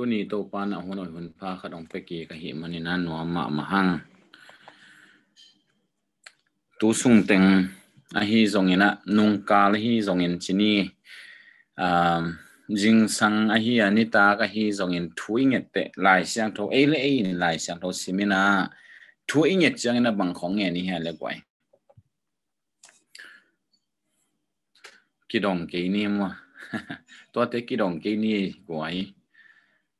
tu ni to pa na hun hun pa kha dong pe ki ka hi man na no ma ma hang tu sung teng a hi zong ina nung ka le hi zong in chini um jing sang a hi ani ta ka hi zong in thu ing et te lai siang tho ei le ei ni lai siang tho simina thu ing et chang na bang khong nge ni ha le kwai ki dong ke ni mo to te ki dong ke ni kwai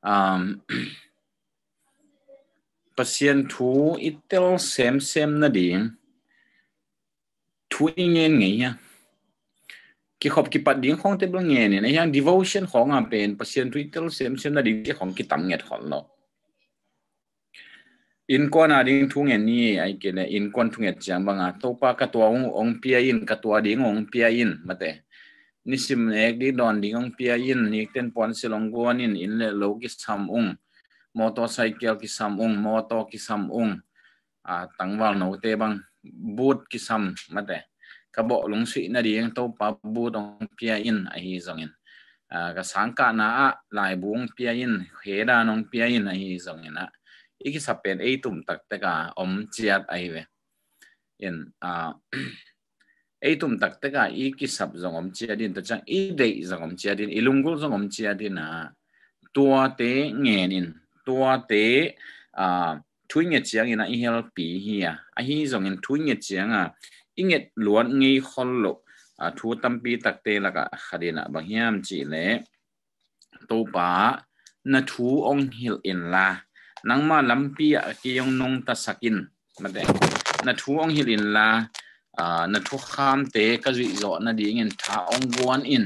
um, pasientů i tel sem sem na ding tu ingen ngai ya ki khop ki pat ding khong table nge ni na yang devotion khong a pen pasien tu tel sem sem na ding ki khong ki tang nget khol no in ko na ding thu nge ni ai ke na in kon thu nge chang banga to pa ka to ong ong pia in ka to ding ong pia in mate nisim ek di don dingong pia in nik ten pon silong guan in in le lo ki sam ung motorcycle ki sam ung moto ki sam ung a tangwal no te boot ki sam mate ka bo lung sui na ding to pa bu dong pia in a à, hi zong in a à, ka sang ka na a lai buong pia in he da nong pia in a hi zong in a iki om chiat ai ve in a ei tụm tak te ka i ki sap zong om chia din ta chang i dei zong om chia din ilungul zong om chia din a à. tua te nghe à, in tua te à, thui nge chiang in a i hel pi hi a a hi zong in thui nge chiang a inget luan ngi khol lo à, thu tam pi là te la ka khadina bằng hiam chỉ le to bá, na thu ông hil in la nangma lampi a à, ki ông nong ta sakin mate na thu ông hil in la na thu kham te ka zui zo na ding en tha ong buan in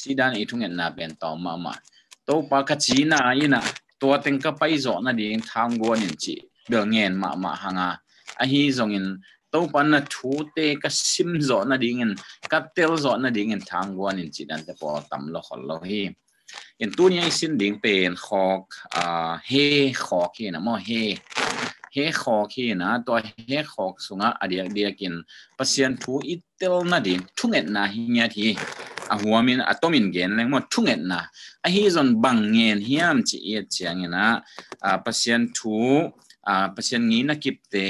chi dan i thung en na ben to ma ma to pa ka chi na ina to teng ka pai zo na ding thang buan in chi bel ngen ma ma hanga a hi zong in to pa na thu te ka sim zo na ding en ka tel zo na ding en thang buan in chi dan te po tam lo khol lo hi in tu ni sin ding pen khok a he khok hi na mo he he kho khi na to he kho sunga adia dia kin pasien thu itel na ding thunget na hi nya thi a huamin atomin gen leng mo thunget na a hi zon bang ngen hiam chi e chiang na a pasien thu a pasien ngi na kip te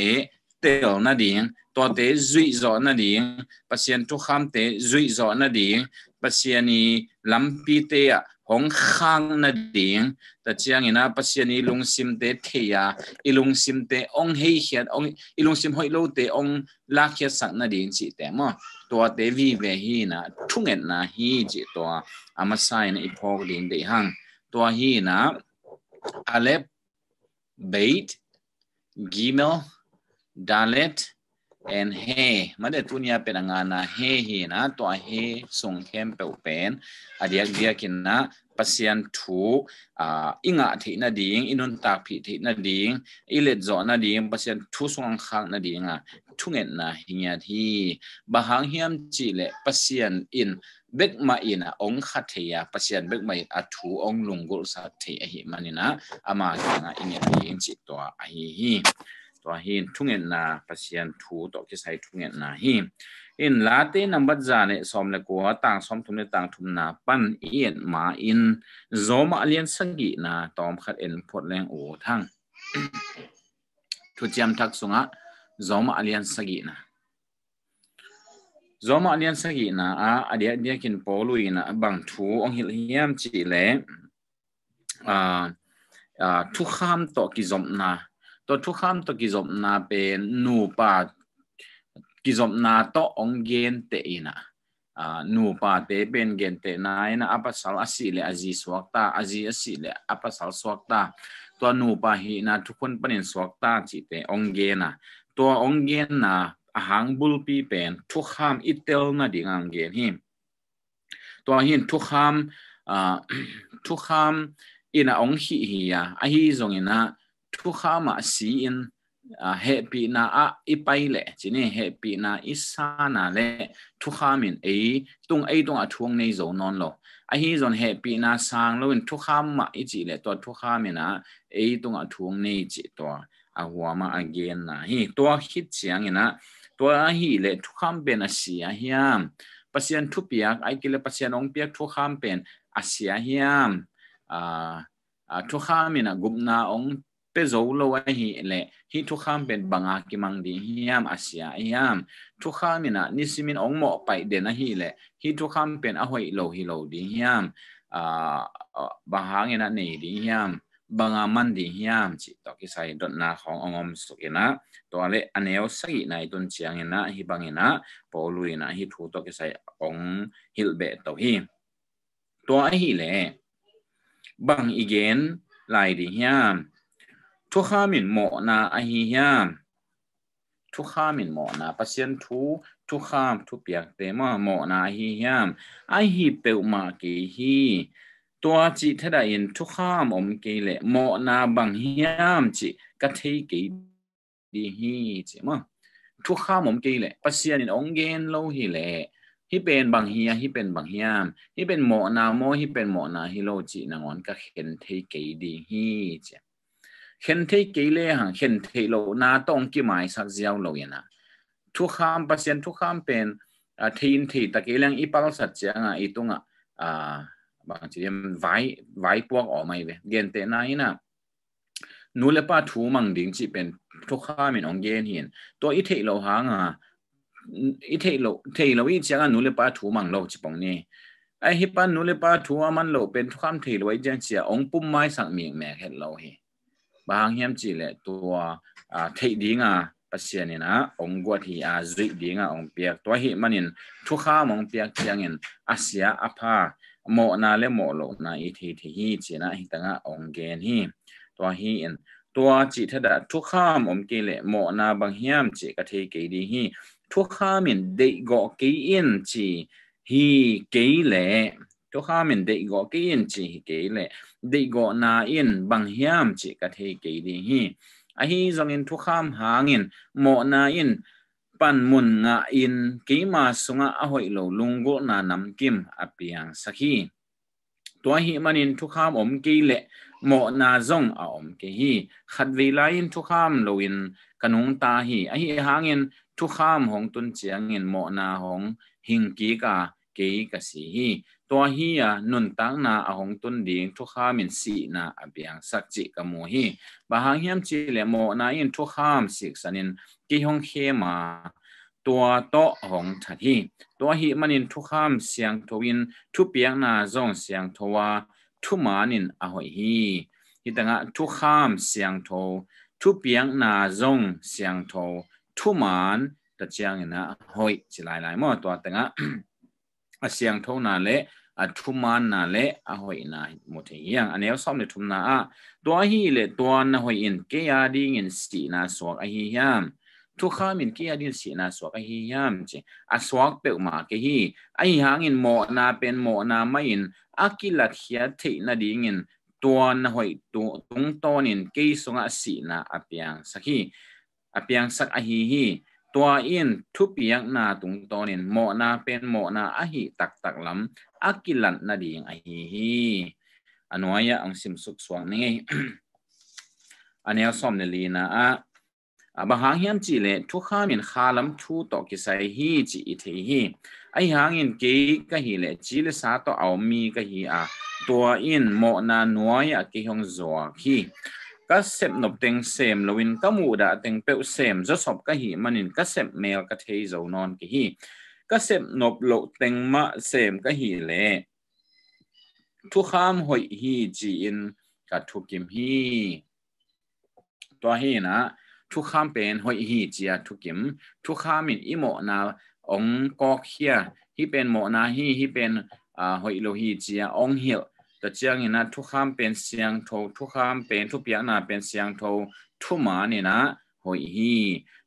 tel na ding to te zui zo na ding pasien thu kham te zui zo na ding pasiani lampi te ya hong khang na ding ta chiang ina pasiani lungsim te theya ilungsim te ong hei hiat ong ilungsim hoi lo te ong la khia sak na ding chi te ma to te vi ve hi na thungen na hi chi to ama sign i phog ding de hang to hi na alep bait gimel dalet เอ็นเฮมาเดตุนยาเป็นงานนะเฮฮีนะตัวเฮส่งเข้มเป็นเป็นอันเดียกเดียกินนะปัศยันทูอ่าอิงอาทิตนาดิ้งอินุนตากพิทิตนาดิ้งอิเลจจอนาดิ้งปัศยันทูส่งข้างนาดิ้งอ่ะทุ่งเงินนะเฮียที่บางเฮียมจีเล่ปัศยันอินเบกมาอินอ่ะองคาเทียปัศยันเบกมาอินอัฐูองลุงกุลสัตย์เทียหิมันนี่นะอามาเกนะอิงอาทิตจิตตัวอ่ะฮี to hin thungen na pasian thu to ki sai thungen na hi in late number jane som le ko tang som thum le tang thum na pan ien ma in zoma alian sangi na tom khat en phot leng o thang thu chiam thak sunga zoma alian sagi na zoma alian sagi na a adia dia kin polui na bang thu ong hil hiam chi le a thu kham to ki zom na ตัวทุกข้ามตัวกิจมนาเป็นหนูป่ากิจมนาตองเกนเตอินะหนูป่าเตเป็นเกนเตนายนะอัปสัลอสิเลอจีสวักตาอาจีอสิเลอัปสัลสวักตาตัวหนูป่าหีนะทุกคนเป็นสวักตาจิตเตองเกนะตัวองเกนนะหางบุลปีเป็นทุกข้ามอิเตลนะดิ่งเกนหิมตัวหินทุกข้ามทุกข้ามอินะองหิฮียะอหีจงอินะทุกข์มาสีอินเฮปีนาออีไปเลยจีนี่เฮปีนาอีสานาเลยทุกข์มินเอตรงเอตรงอ่ะทวงในโซนนอนหรอไอฮีโซนเฮปีนาสางแล้วเป็นทุกข์มาอีจีเลยตัวทุกข์มินะเอตรงอ่ะทวงในจีตัวอาหัวมาอเกนนะฮีตัวคิดเสียงนะตัวฮีเลยทุกข์มเป็นอาเสียเฮียมปัสยันทุเปียกไอกิเลปัสยันองเปียกทุกข์มเป็นอาเสียเฮียมอ่าทุกข์มินะกุมนาองเจ้าลวฮีเลฮีทุกขามเป็นบางอากิมังดีฮียามอาเซียฮียามทุกขามินะนิสิมินองหมอไปเดนะฮีเลฮีทุกขามเป็นอหอยโลฮีโลดีฮียามอ่าบังฮางินะี่ดีฮียามบางอามันดีฮียามจิตอกิไซดนนาขององอมสุกินะตัวเล็กอเนวสกินตุนเชียงินะฮีบังินะโพลุยนะฮีทูตอกิไซองฮิลเบตอฮีตัวไอฮีเลบางอีเกนไลดีฮียามทุกข้ามินหมอนาอหิยามทุกข้ามินหมอนาปัสยันทูทุกข้ามทุกเปียกเตมาหมอนาอหิยามออฮิเปวมาเกฮีตัวจิตทดายินทุกข้ามอมเกเลหมอนาบังฮิยามจิกะเทเกดีฮีจิมะทุกข้ามอมเกเลปัสยันินองเกนโลหิเลฮิเป็นบางเฮียฮิเป็นบางเฮียมฮิเป็นหมอนาโมฮิเป็นหมอนาฮิโลจินางอนก็เข็นเทเกดีฮีเจเห็นที่กี่เลยฮะเห็นที่เโลน่าต้องกี่หมายสักเจ้าโลยนะทุกคำประเิทธิ์ทุกคมเป็นทีนที่ตะกี้เลี้ยงอีปัลสัจจะงะอีตุงอ่ะบางทีมันไว้ไว้พวกออกมาเลยเกณฑ์แต่นายน่ะนู่นเลยป้าทูมังดิ้งจีเป็นทุกคำเป็นองเย็นเห็น ตัวอีที่โลหางอ่ะอีที่โลที่โลอีเจ้าอ่ะนู่นเลยป้าทูมังโลจีปองนี้ไอ้ฮิปันนู่นเลยป้าทัวมันโลเป็นความถี่ไว้เจียงเสียองปุ่มไม้สังเมียงแม่เห็นเราเห็น bahangyam chile tua thei dinga pasianina ongwa thi a zui dinga ong piak tua hi manin thu kha mong piak changin asia apha mo na le mo lo na i thi thi hi china hi tanga ong gen hi tua hi in tua chi thada thu kha mom ke le mo na bang hiam chi ka thei ke di hi thu kha min de go ke in chi hi ke le to ha mình de go cái in chỉ cái lệ de go na yên bang hiam chỉ ka the cái di hi a hi giống như thuốc khám kham yên mo na yên pan mun nga yên cái mà sung a hoi lo lung go na nam kim apiang sakhi tua hi manin thuốc khám om cái lệ mo na zong a om cái hi khát vì la yên thuốc khám lo in kanung ta hi a hi yên thuốc khám hong tun chiang yên mo na hong hing kỳ cả ก e k กสิฮีตัวฮีอะนุนตั้งนาอหงตุนดิ n g t h ขามินส n นา na a biang sak chi ka mu h ังเฮ a n g hiam chi le mo na in thu kham น i k sanin ki h o ัวโตหงทัดฮีตัวฮีมันินทุกขามเสียงทวินทุเปียงนาจงเสียงทวาทุมานินอหอยฮีฮิตังะทุกขามเสียงททุเปียงนาจงเสียงททุมานตะเจียงนะหอยจิหลายหลมอตัวตังะอาเซียงเท่านั้นเละอาทุมานนั่นเละอหอยน่ะหมดอย่ยงอันนี้ซ้อมในทุมนาตัวฮีเลยตัวนหอยอินเกียดิเงินสีน่ะสวกไอฮิยามทุกข้ามินเกียดิ้งสีน่ะสวกไอฮิยามจีอสวกเปิดมาเกฮีไอหางอินหมอนาเป็นหมอนาไม่อินอากิลัดเฮียเทน่ะดิเงินตัวนหอยตัวตรงต้นอินเกียสงอสีน่ะอาเปียงสักฮีอาเปียงสักไอหีฮีตัวอินทุปียักนาตุงตอนินหมอนาเป็นหมอนาอหิตักตักลำอักิลันนาดีงอหิฮีอันวายะอังสิมสุขสวงนี่อันนี้สอมเนลีนะอะบางเฮียมจีเลทุกข้ามินคาลำทูตอกิไซฮีจีอิเทฮีไอหางอินเกกะฮีเลจีเลสาตอเอามีกะฮีอะตัวอินหมอนาหน่วยอะกิฮงจวกฮีก็เสพนบเต็งเสมลวินก็มูดาเต็งเป้วเสมจะสอบก็หีมันินก็เสพเมลก็เทยวนอนก็หีก็เสพนบโลเต็งมะเสมก็หีเลทุกข้ามหอยหีจีอินกับทุกิมหีตัวหีนะทุกข้ามเป็นหอยหีจีทุกิมทุกข้ามินอิโมนาองกอกเฮียที่เป็นโมนาฮีที่เป็นอ่าหอยโลหีจีองเฮียแต่เจียงนี่นะทุกข้ามเป็นเสียงโททุกข้ามเป็นทุกปีนาเป็นเสียงโททุมานี่นะหอยฮี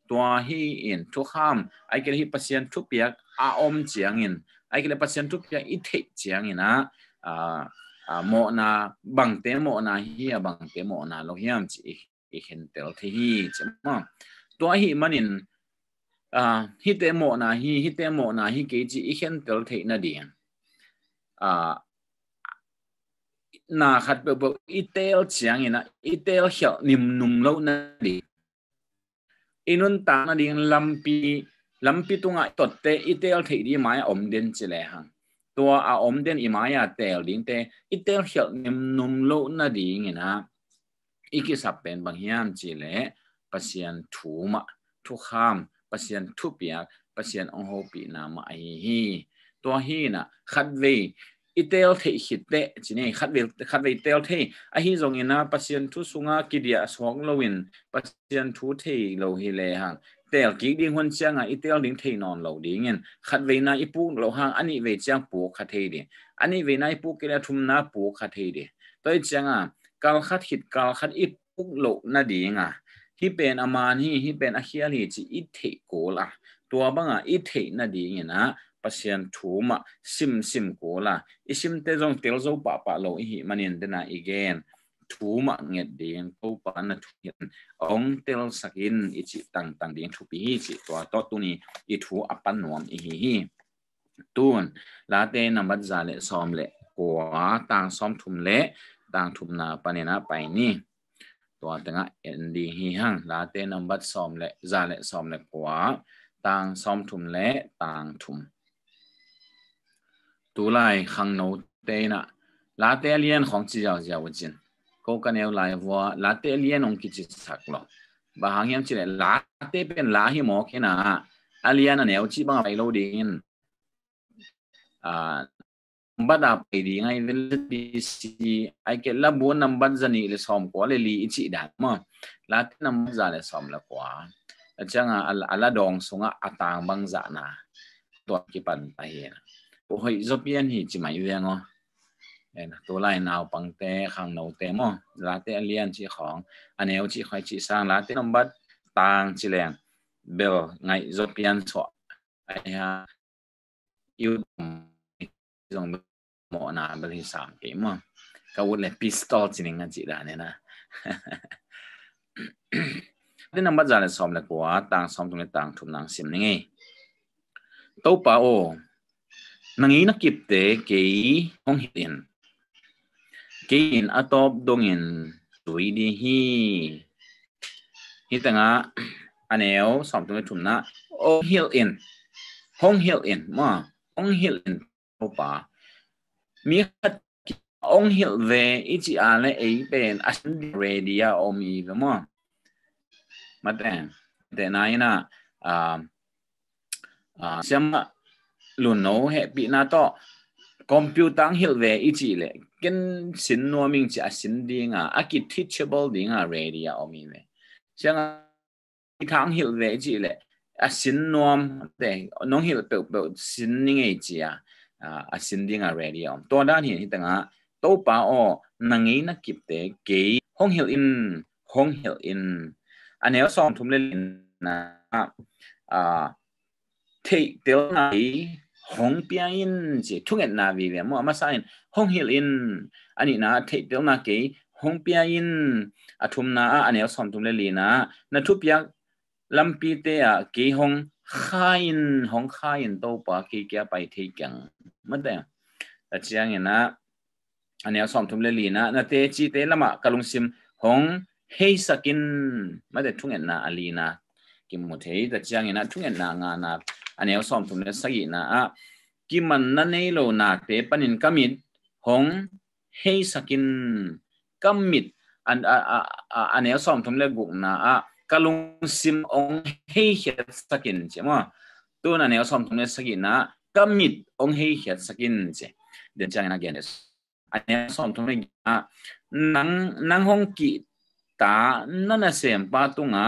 ตัวฮีอินทุกข้ามไอ้เกลี่ยปัสเซียนทุกปีอาอมเจียงนีนไอ้เกลี่ยปัสเซียนทุกปีอิทธิเจียงนีนนะอ่าอ่าโมนาบังเตโมนาฮีบังเตโมนาโลาเฮยมจีอีเห็นเตลที่ฮีใช่ไหมตัวฮีมันอี่อ่าฮิเตโมนาฮีฮิเตโมนาฮีเกจีอีเห็นเตลที่นั่นดีอ่านาขัดเบาอีเตลเสียงนะอีเตลเขียวนิ่มนุ่มเลนั่นดีอินุนตานาดิ่งลำปีลำปีตุงอ่ะตดเตอีเตลที่ดีไมอมเดนจิเลหังตัวอาอมเดนอีไม้อะเตลดิ่งเตอีเตลเขียวนิ่มนุ่มเลนั่นดีงนะอีกสับเป็นบางยามจิเลปัสยันถูมะทุกข้ามปัสยันทุเปียปัสยันองโฮปีนามะไอฮีตัวฮีน่ะขัดวี itel the hit te chine khatvel khatvel tel the a hi zong ina pasien thu sunga kidia song lowin pasien thu the lo hi le hang tel ki ding hon chang a itel ding the non lo ding en khat ve na ipu lo hang ani ve chang pu kha the de ani ve na ipu ke la thum na pu kha the de toi chang a kal khat hit kal khat ipu lo na ding a hi pen aman hi hi pen a khiali chi i the ko la tua banga i the na ding na ปสียนถูมาซิมซิมกูละอิซิมเตจงเตลโซปะปะโลอิฮิมันยันเดนาอีเกนถูมาเงดเดียนกูปะนัทุยนองเตลสกินอิจิตังตังเดียนถูปีฮิจิตัวโตตุนีอิถูอัปปนวมอิฮิฮิตุนลาเตนัมบัตซาเลซอมเลกัวต่างซ้อมทุมเละต่างทุมนาปะเนนะไปนี่ตัวตงะเอ็นดีฮิฮังลาเตนัมบัตซอมเละซาเลซอมเลกัวต่างซ้อมทุมเละต่างทุม tu lại khăng nấu tê na lá tê liên khong chi giàu giàu chín cô cái neo lại vua lá tê liên ông kia chỉ sạc lo và hàng em chỉ là lá tê bên lá hi mò kia na alien là chi chỉ bằng phải lâu điện à bắt đạp phải đi ngay với BC ai cái là bốn năm bắt dân ý là xóm quá li lý chỉ đáng mà là cái năm bắt giả là xóm là quá chẳng ala dong đồng xuống à tàng băng giả na toàn cái bàn tay tu hoi zo pian hi chi mai weng o en tu lai nau pang te khang nau te mo la te chỉ chi anh em chỉ khoi chỉ sang la te number tang chi leng bel ngai zo pian cho ai ha yêu dòng mo na bel hi sam ke mo ka wo le pistol chi ninga chi da ne na thế nằm bắt giờ là xóm là của tàng xóm tụng là tàng thụm nàng xiêm nghe, tàu pa ô Nang ina kipte kei ong hitin. Kei in atop dongin tui di hi. Hi tanga aneo som tunga tumna ong hil in. Hong hil in ma. Ong hil in opa. Mi khat ong hil ve ichi ale ei ben asin redia omi vama. Maten. Tenayina. Um, uh, uh, ลุนโนเฮปีนาโตคอมพิวตังฮิลเวอีจีเลกันสินนัวมิงจะสินดีงาอากิ teachable ดีงาเรดียอมีเวเช่นทางฮิลเวจีเลอาสินนัวมเตน้องฮิลเปิลเปิลสินนิงเอจีอาอาสินดีงาเรดียอมตัวด้านเห็นที่ต่างหากโตปาออนังงี้นักกิบเตเกยห้องฮิลอินห้องฮิลอินอันนี้สองทุ่มเล่นนะอ่าเทเดลไน hong piain ji thunget na vi ve mo ma sain hong hil in ani na the pel na ke hong piain athum na a ane som tum le lina na thu pya lam pi te a ke hong khain hong khain to pa ke kya pai the kyang ma da ta chiang na ane som tum le lina na te chi te lama kalung sim hong hei sakin ma de thunget na alina kim mo the ta chiang na thunget na nga na ันนี้สมทุนสกินะอ่ะกิมันนั่นเองโลนักเตปันินกมิดหงเฮสกินกมิดอันอ่ะอ่อันนี้สมทุนเลกุกนะอ่ะกลุงซิมองเฮเฮสกินใช่ไหมตัวนั้นเองสมทุนสกินะกมิดองเฮเฮสกินใช่เดี๋ยวจะงั้นกันเนี่ยอันนี้สมทุนเลกนะนังนังหงกิตานั่นเสียงปาตุงอ่ะ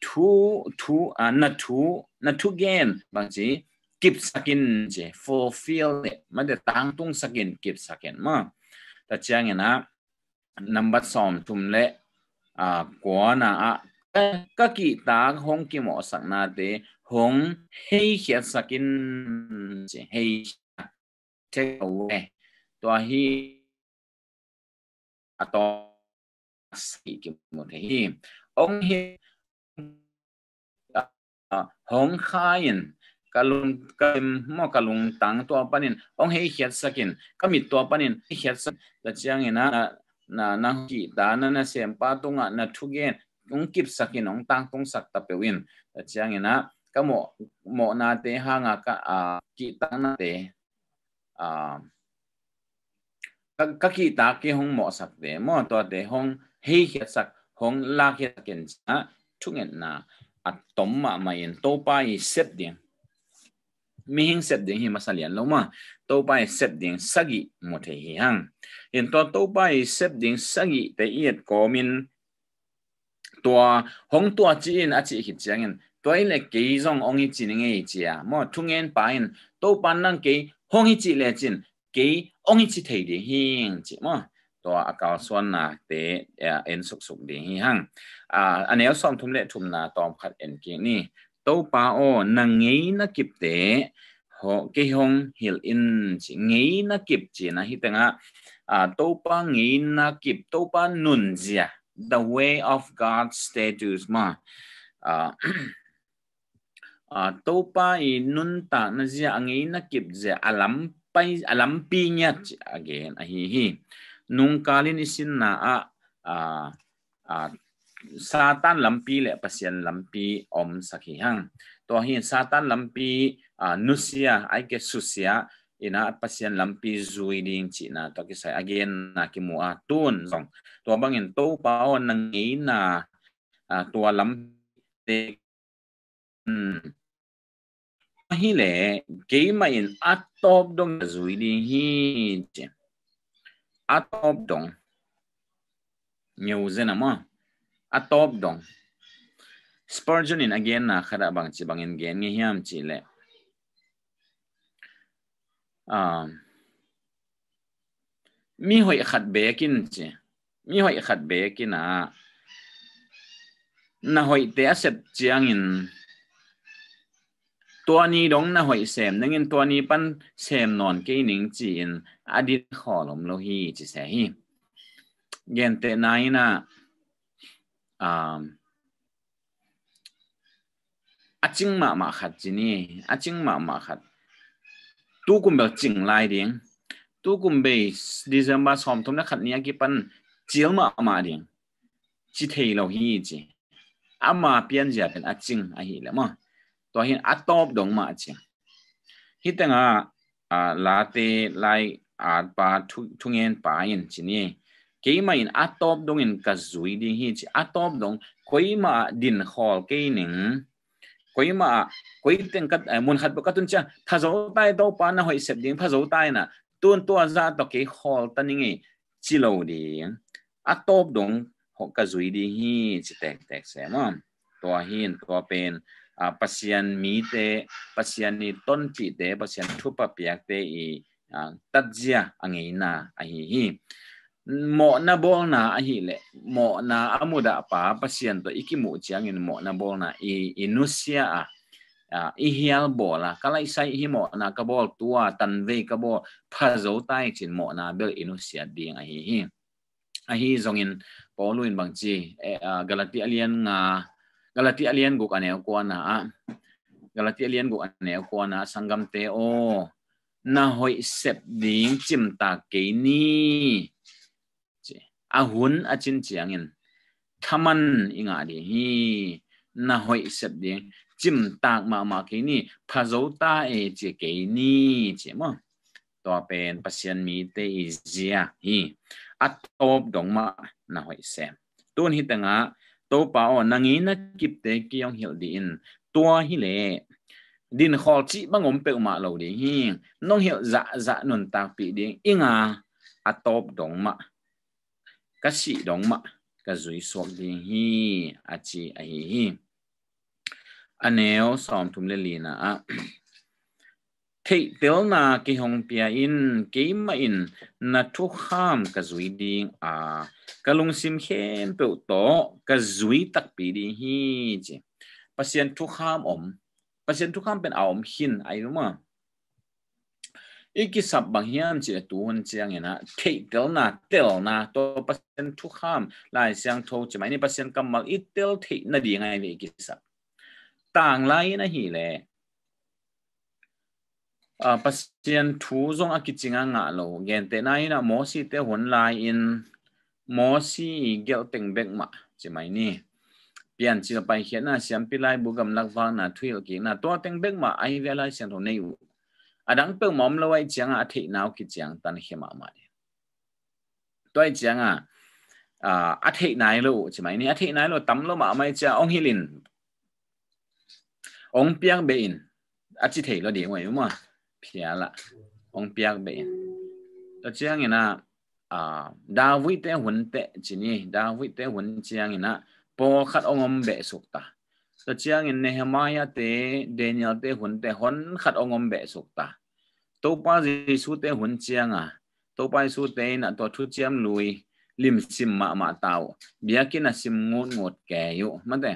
thu thu à na thu na thu game bằng chỉ kịp sakin chỉ fulfill mà để tăng tung sakin kịp sakin mà ta chia nghe na number som thum lệ à uh, quá na à các kỹ ta hong kim ở sắc na để hong hay hiện sakin chỉ hay take away tòa hi à to sĩ kim một hi ông hi hong khain kalung kaim mo kalung tang to panin ong hei hiat sakin kamit to panin hiat sak ta chiang ina na na ki ta na na sem pa tunga na thugen ong kip sakin ong tang tung sak ta pewin ta chiang ina ka mo mo na te hanga ka a ki ta na te a ka ki ta ki hong mo sak te mo to te hong hei hiat sak hong la hiat ken cha ทุกเงินนะอัดตมมาไม่เห็นโตไปเสร็จเดียงมีหิงเสร็จเดียงหิมาสั่งเลียนลงมาโตไปเสร็จเดียงสักิหมดเฮียงเห็นตัวโตไปเสร็จเดียงสักิแต่เอียดก็มินตัวหงตัวจีนอาจจะหิจียงเงินตัวเล็กกี่ซององหิจีนเงี้ยจีอ่ะมั่วทุกเงินไปเงินโตปันนั่งกี่หงหิจีเล็กจีนกี่องหิจีเทียงหิจีมั่วตัวอากาศส่วนน่ะเตะเอ็นสุกสุกดีฮีหังอ่าอันนี้ซ่อมทุ่มเละทุ่มนาตอมขัดเอ็นกิงนี่ตัวปาโอนังงี้นักกิบเตะหอกิฮงฮิลอินจิงี้นักกิบจีนะฮิตังอ่ะอ่าตัวปางี้นักกิบตัวปานุนจีอ่ะ the way of God's status มาอ่า topa i nun ta na zia angi na kip zia alam pai alam pi nya again a hi hi nung nungkalin isin na a ah, a ah, a ah, satan lampi le pasien lampi om sakhi hang to hi satan lampi nusia ai ke susia ina pasien lampi zui ding chi na to ki sai again na ki mu a tun song to bangin to pao nang na to lam te hmm. hi le game in atop dong zui ding hi atop dong nhiều dân mà ah. atop dong Spurgeon in again na ah, khada bang chi bang in gen nghe hiam chi le um mi hoi khat be kin chi mi hoi khat be kin na na hoi te accept chiang in ตัวนี้ดงนะหอยเสมนั่งเงินตัวนี้ปั้นเสมนอนกี่หนิงจีนอดีตขอลมโลฮีจีเสฮีเกนเตนายนะอ่าอาจิงมามาขัดจีนี่อาจิงมามาขัดตู้กุมเบลจิงลายเดียงตู้กุมเบสดิเซมบาสอมทมนะขัดนี้กี่ปั้นเจียวมามาเดียงจีเทเราฮีจีอามาเปลี่ยนจากเป็นอาจิงอาฮีแล้วมั้งตัวหินอัตโตบดงมาจีฮิตังอ่ะอ่าลาเตไลอาดปาทุทุงเงินปาอินจีนี่กี่มาอินอัตโตบดงอินกัจจุยดิฮิจีอัตโตบดงคอยมาดินขอลกี่หนึ่งคอยมาคอยตังกัดมุนขัดปกตุนจ้าถ้าโจตายตัวปานะหอยเสพดิ้งถ้าโจตายน่ะตัวตัวซาตอกกี่ขอลตันยังไงจิโลดิ้งอัตโตบดงหกกัจจุยดิฮิจีแตกแตกเสียมั้งตัวหินตัวเป็น pasian mi te pasian ni ton pi te pasian thu pa piak te i tatjia angi na a hi hi mo na bol na a hi le mo na amuda pa pasian to ikimu chiang in mo na bol na i inusia a i hial bola kala isai hi mo na ka bol tua tan ve ka bol pha zo tai chin mo na bel inusia ding a hi hi a hi zongin pauluin bangchi galati alian nga Galatia lian guk ane ko na Galatia lian guk ane ko na sangam te o na hoi sep ding chim ta ke ni a hun a chin chiang in thaman inga ri hi na hoi sep ding chim ta ma ma ke ni pha zo ta e che ke ni che mo to pen pasien mi te izia hi atop ma na hoi sem tun hi tanga tô bảo nang in kịp tế kia ông hiểu điện tua hi lệ din khó chỉ bằng ông bèo mà lâu đi hi nông hiệu dạ dạ nôn ta bị điện in à à top đóng mà các sĩ đóng mà các dưới xuống đi hi à chi à hi hi anh em xóm thùng lên liền à ทีเดลนากิฮงเปียอินกิมอินนัทุขามกะจวีดิงอากะลุงซิมเข็มเปิโตกะจวีตักปีดิฮีจจปัสยันทุขามอมปัสยันทุขามเป็นอาอมหินไอรู้มั้อีกสับบางเฮียนจะตัวนเจียงเนะเทีเดลนาเที่ยลนาตัวปัสเซนทุขามลายเสียงโทจะไหมนี่ปัสเซนกำมัลอีเทดลเทนาดีไงอีกสับต่างไลนะฮีเล a ờ, pasien thu zong a kichinga nga lo gen te na ina mo si te hon lai in mo si gel teng bek ma chi mai ni pian chi pai hian na siam pilai bugam lak wa na thuil ki na to teng bek ma ai ve lai sian ro nei u adang pe mom lo ai chiang a thi nau ki chiang tan hema ma ni toi chiang a a thi nai lo chi mai ni a thi nai lo tam lo ma mai cha ong hilin ong piang be in a chi thei lo de ngoi ma phia la ong piak be to chiang ina a ah, dawi te hun te chini vui te huấn chiang ina po ông ongom be ta, to chiang in nehemaya te daniel te hun te ông khat ongom be sukta to pa jisu te huấn chiang à, to pa su te na to thu chiam lui lim sim ma ma tao biakin na sim ngun ngot ke yu ma te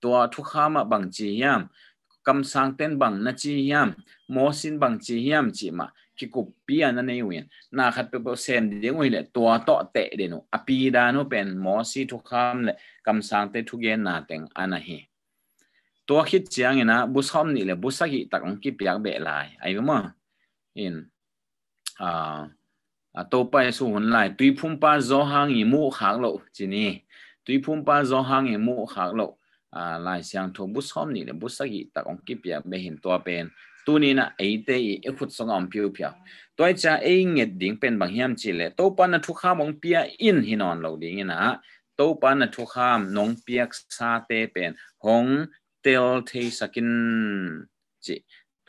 to thu khám ma bang chi yam กำสังเต็นบังนาจีฮิมมอสินบังจีฮิมจีมาคิกุปปี้อันนั้นเองเว้นนาขัดเปรเซนเดียงเว้ยเลยตัวต่อเตะเดนุอปีดานุเป็นมอสีทุกคำเลยกำสังเต็ทุกเย็นนาเต็งอันนั้นเองตัวคิดเจียงเนี่ยนะบุษคำนี่เลยบุษกิตักงคิปยักเบลายไอ้เมื่ออินอ่าตัวไปสู่หุ่นไล่ตุยพุ่มป้าโจฮังอิมูขากลุจีนี่ตุยพุ่มป้าโจฮังอิมูขากลุอาลายเสียงทบบุษอมนี่เลยบุษกิตะองคิเปียไม่เห็นตัวเป็นตัวนี้นะไอเดียขุดสงอมเปียวเปียตัวไอเจ้าไองเงดดิ่งเป็นบางเฮียมจีเลยตัวปันทุกข้ามองเปียอินหินอนเราดิ่งนะตัวปันทุกข้ามน้องเปียกซาเตเป็นหงเตลเทสกินจี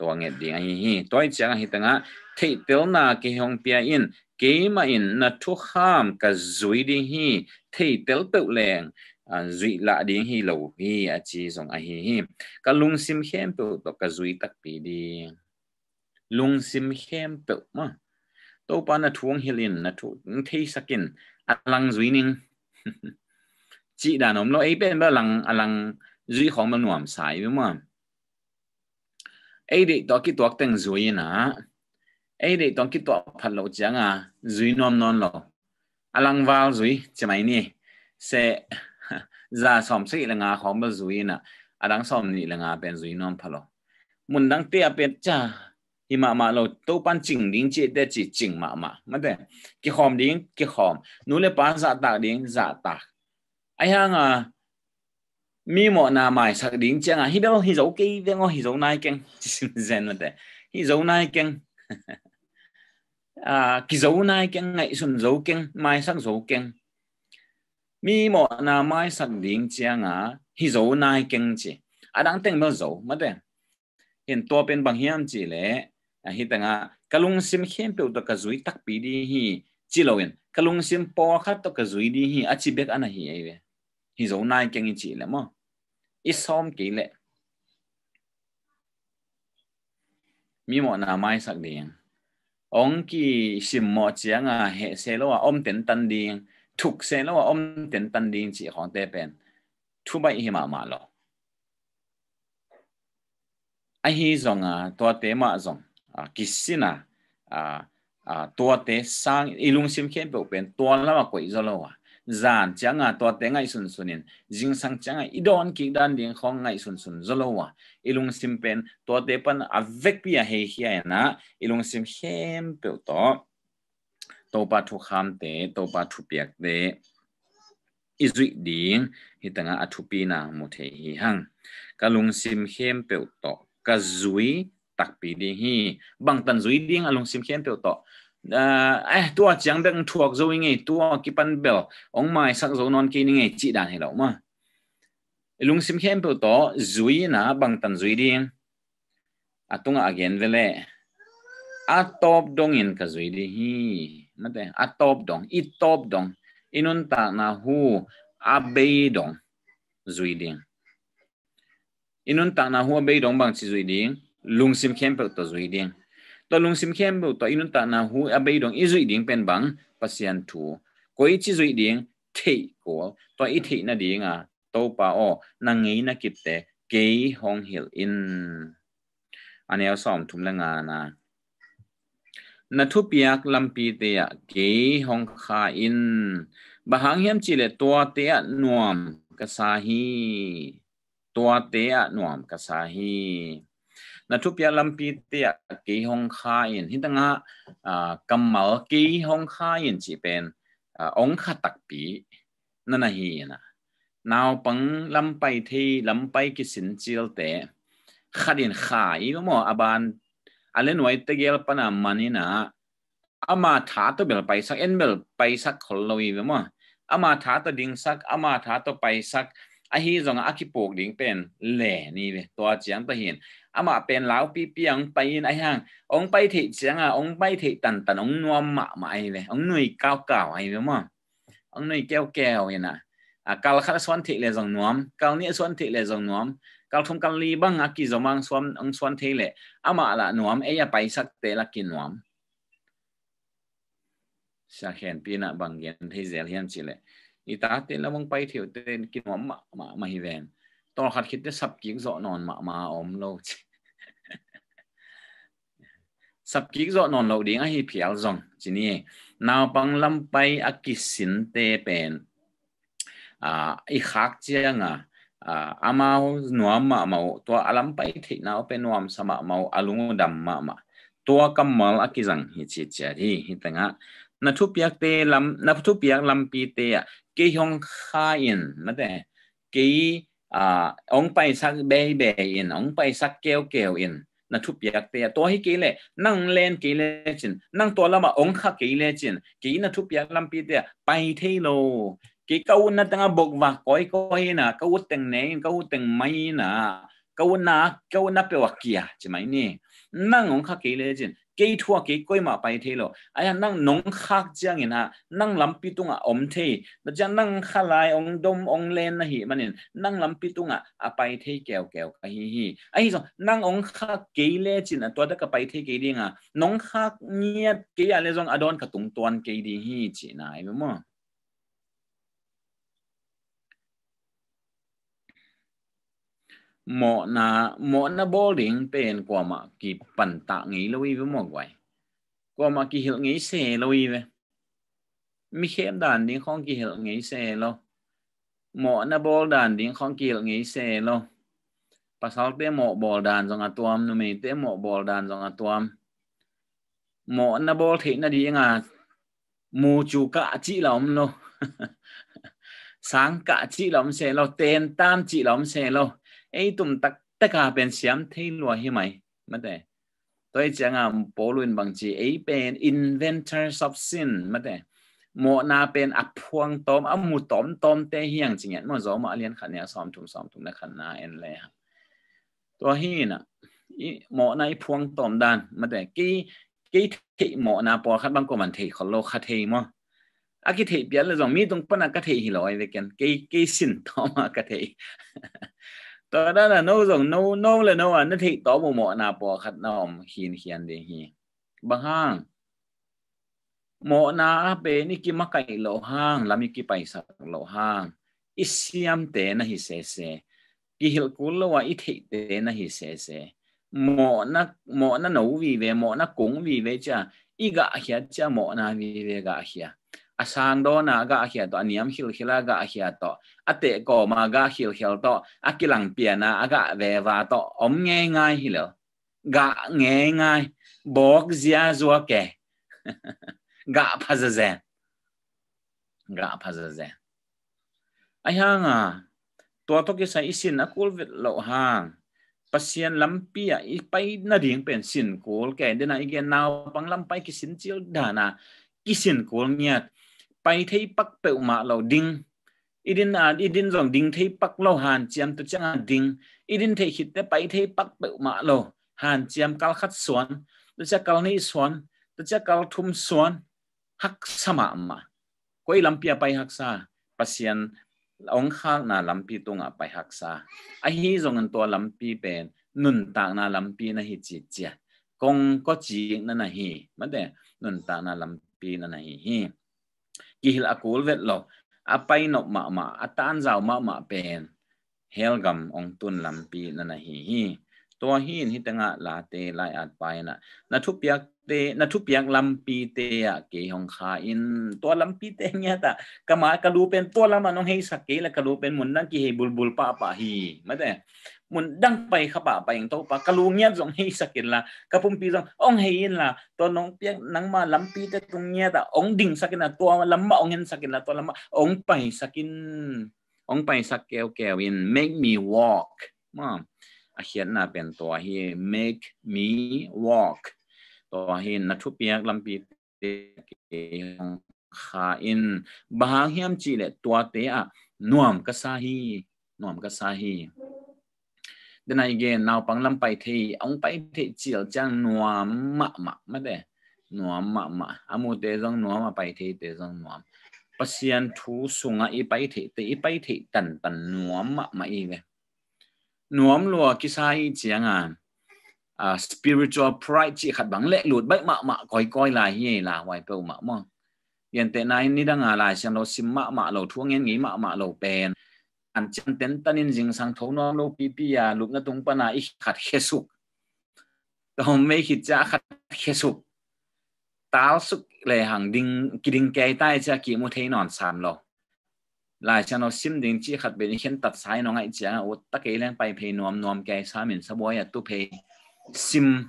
ตัวเงดดิ่งไอ้ฮีตัวไอเจ้ะเห็นตั้งอ่ะเทเตลนาเกี่ยงเปียอินเกี่ยมอินนัทุกข้ามก็จุยดิ่งฮีเทเตลเตลแรง zui la ding hi lo hi a chi song a hi hi ka lung sim khem pe to ka zui tak pi di lung sim khem pe ma to pa na thuang hilin na thu thei sakin alang à, zui ning chi da nom lo ei pen ba lang alang à, zui khong ma nuam sai bi ma ei de to ki tuak teng zui na ei de to ki tuak phat lo chang a à, zui nom non lo alang wal zui mai ni se za som se la nga khom ba zuina adang som ni la nga pen zuinom phalo mun dang te apen cha hi ma ma lo to pan ching ding che de chi ching ma ma ma de ki khom ding ki khom nu le pan za ta ding za ta ai hang a mi mo na mai sak ding chang a hi do hi zo ki de ngo hi zo nai keng zen ma de hi zo nai keng à ki dấu nai keng ngai xuân dấu keng mai sak dấu keng mi mo na mai san ding chiang a hi zo nai keng chi a dang teng mo zo ma de hiện to bên bằng hiam chỉ lẽ à hi tang a kalung sim khem pe to ka zui tak pi đi hi chi lo yen kalung sim po khat to ka zui đi hi a chi bek ana hi ai ve hi zo nai keng chi le mo i som ki le mi mo na mai sak ding ong ki sim mo chiang a he se lo a om ten tan ding ทุกเซนแล้วว่าอมเต็นปันดินสีของเตเป็นทุบไปหิมามาหรอไอฮีจงอ่ะตัวเตมาจงอ่ะกิสินะอ่าอ่าตัวเตสร้างอีลุงซิมเข้มเป็นตัวละมากกว่าอีจโลว่ะจานจังอ่ะตัวเตไงสุนสุนินจิงสังจังอ่ะอีดอนกิดันเดียงของไงสุนสุนจโลว่ะอีลุงซิมเป็นตัวเตปันอเวกปีอ่ะเฮียนะอีลุงซิมเข้มเปิดตัว to pa thu kham te to pa thu piak te izui ding hi tanga athu pi na mu the hi hang kalung sim khem pe to ka zui tak pi ding hi bang tan zui ding alung sim khem pe to à, ah, ai eh, tua chẳng dang thuộc zo nghe, tua ki pan bel ông mai sak zo non ki nge chi dan hello ma lung sim khem pe to zui na bang tan zui ding atunga again top atop yên ka zui di hi mate atop dong itop dong inun ta na hu abe dong zui ding inun ta na hu abe dong bang chi zui ding lung sim khem pe to zui ding to lung sim khem pe to inun ta na hu abe dong i zui ding pen bang pasian thu ko i chi zui ding thei ko to i thei na ding a to pa o na ngei na kit te ke hong hil in anh em xong thùng là ngà na na thu piak lampi te ya ke hong kha in bahang hiam chi le to te ya nuam ka sa hi to te ya nuam ka sa hi na thu piak lampi te ya ke hong kha in hitanga kamal ke hong kha in chi pen ong kha tak pi na na hi na naw pang lam pai thi lam pai ki sin chil te khadin khai lo mo aban alen wai te gel pana manina ama tha to bel paisa en bel paisa kholoi ve ma ama tha to ding sak ama tha to paisa a hi zong a ki pok ding pen le ni ve to chiang ta hin ama pen lao pi piang pain ai hang ong pai the chiang a ong pai the tan tan ong nuam ma ma ai ve ong nui cao cao ai ve ma ong nui keo keo ina à cao khát xoan thị lệ dòng nuam cao nghĩa xoan thị lệ dòng nuam kal thum kal li bang aki zomang swam ang swan thele ama la nuam eya paisak te la ki nuam sa khen pina bang gen thei zel hiam chile ita te lamang pai thiu te ki nuam ma ma ma hi ven to khat khit te sap ki zo non ma ma om lo sap ki zo non lo ding a hi phial zong chini naw pang lam pai aki sin te pen a i khak chiang a อามาโนัวมามาตัวอัลัมไปที่นาเป็นวัวสมะมาอลุงดัมมามาตัวกำมมลอกิจังฮิจิจารีฮิตงะนัทุปยักเตลำนัทุปยักลำปีเตะเกยองข้าอินมาเตะเกยอ่าองไปสักเบย์เบย์อินองไปสักเก้วแก้วอินนัทุปยักเตะตัวฮิเกเลนั่งเล่นเกเลจิน นั่งตัวละมาองข้าเกเลจินเกยนัทุปยักลำปีเตะไปเที่ยวกี่เขาวันนั่นต้องบอกว่าคอยคอยนะเขาต้องเนี่ยเขาต้องไม่นะเขาหน้าเขาหน้าเป็นว่ากี่ใช่ไหมนี่นั่งของข้ากี่เลยจินกี่ทัวกี่ก้อยมาไปเที่ยวไอ้ยังนั่งน้องข้าจังเห็นฮะนั่งลำปีตุงอ่ะอมเทีแล้วจะนั่งข้าไรองดมองเลนนะฮีมันเี่นนั่งลำปีตุงอ่ะไปเที่ยวแก้วแก้วไอ้ฮีไอ้ส่งนั่งองข้ากี่เลยจินตัวเด็กก็ไปเที่ยวกี่ดีอะน้องข้าเงียบกี่อะไรส่งอดอนกระตุ้งตัวนกี่ดีฮีจีนายมั้ง mọ na mọ na bowling pen kwa ma ki pan ta ngi lo wi mo gwai kwa ma ki hil ngi se lo wi ve mi khem dan ding khong ki hil ngi se lo mọ na bol dan ding khong ki hil ngi se lo pasal te mọ bol dan zong atuam nu me te mọ bol dan zong atuam mọ na bol thi na di nga mu chu ka chi lom lo sáng cả chị lắm xe lo tên tam chị lắm xe lo ei tum tak taka pen siam thailua hi mai mate toy changam polun bangchi ei pen inventors of sin mate mo na pen aphuang tom amu tom tom te hiang chinget mo zo ma alian khan ya som tum som tum na khan na en le to hi na mo na i phuang tom dan mate ki ki thi mo na por khat bang ko man thi khol lo kha thi mo a ki thi pian le zong mi tung pana ka thi hi loi ve ken ki ki sin tom ka thi ta da là no zong no no là no à nó thị to bộ mọ na bỏ khát na hiền hiền đi hi bằng vâng hang mọ na pe ni ki makai lo hang lami ki paisa lo hang isiam te na hi se se ki hil kul lo wa i thị na hi se se mọ na mọ na nấu vì về mọ na cũng vì về cha i gạ hiệt cha mọ na vì về gạ hiệt asang do na ga hia to aniam hil hila ga hia to ate ko ma ga hil hil to akilang na aga ve va to om nge ngai hilo ga nge ngai bok zia zua ke ga phaza zen ga phaza zen ai hang a to to ke sa isin akul vit lo hang pasien lampia i pai na ding pen sin kol ke dena igen naw pang lampai ki sin chil dana kisin kol ngiat pai thei pak pe ma lo ding à an ah, idin zong ding thei pak lo han chiam tu chang ding idin thấy hit te pai thấy pak pe mà lo han chiêm kal khát suan tu chắc kal nei suan tu chắc kal thum suan hak sama ma koi lampia pai hak sa pasian ông khak na lampi à pai hắc sa ai hi zong an to lampi pen nun ta na lampi na hi chi chia kong ko chi na na hi ma de nun ta na lampi na na hi hi kihil akul vet lo apai no ma ma atan zau ma ma pen helgam ong tun lampi na na hi hi to hin hi tanga la te lai at pai na na thu piak te na thu piak lampi te ya ke hong kha in to lampi te nya ta kama ka lu pen to lama nong hei sakke la ka lu pen mun na ki hei bulbul pa pa hi ma de มันดังไปขับาไปอย่างตัวปะกะลุงเงียบสองให้สกินละกระพุ่มปีสององเฮียนละตัวน้องเปียกนังมาลำปีแต่ตรงเงียบแต่องดิ่งสกินละตัวลำมาองเหินสกินละตัวลำมาองไปสกินองไปสักแก้วแก้วอิน make me walk มั่งเขียนน่ะเป็นตัวเฮ make me walk ตัวเฮนัทุเปียกลำปีเกงขาอินบางเฮียมจีเลตัวเตะนวมกษาฮีนวมกษาฮี đến then again now pang bài pai the ong pai the chial chang nuam ma ma ma de nuam ma ma amu te jong nuam ma pai the te jong nuam pasian thu sunga i pai the te i bài the tận tận nuam mạ mạ i ve nuam lo ki sai chỉ an à a à, spiritual pride chỉ khát bằng lệ lut bai mạ mạ coi coi là hi là wai pe mạ mo hiện tại này ni đang à là xem lo xin mạ mạ lo thu nghe nghĩ mạ mạ lo bền an chan ten tanin jing sang tho no lo pi pi ya lup na tung pana i khat khesuk to me khi cha khat khesuk tao suk le hang ding đinh kai tai cha ki mu thein on sam lo lại cho nó sim ding chi khát be khiến tat sai no ngai cha o ta ke leng pai phe nom nom kai sa min sa boya tu phe sim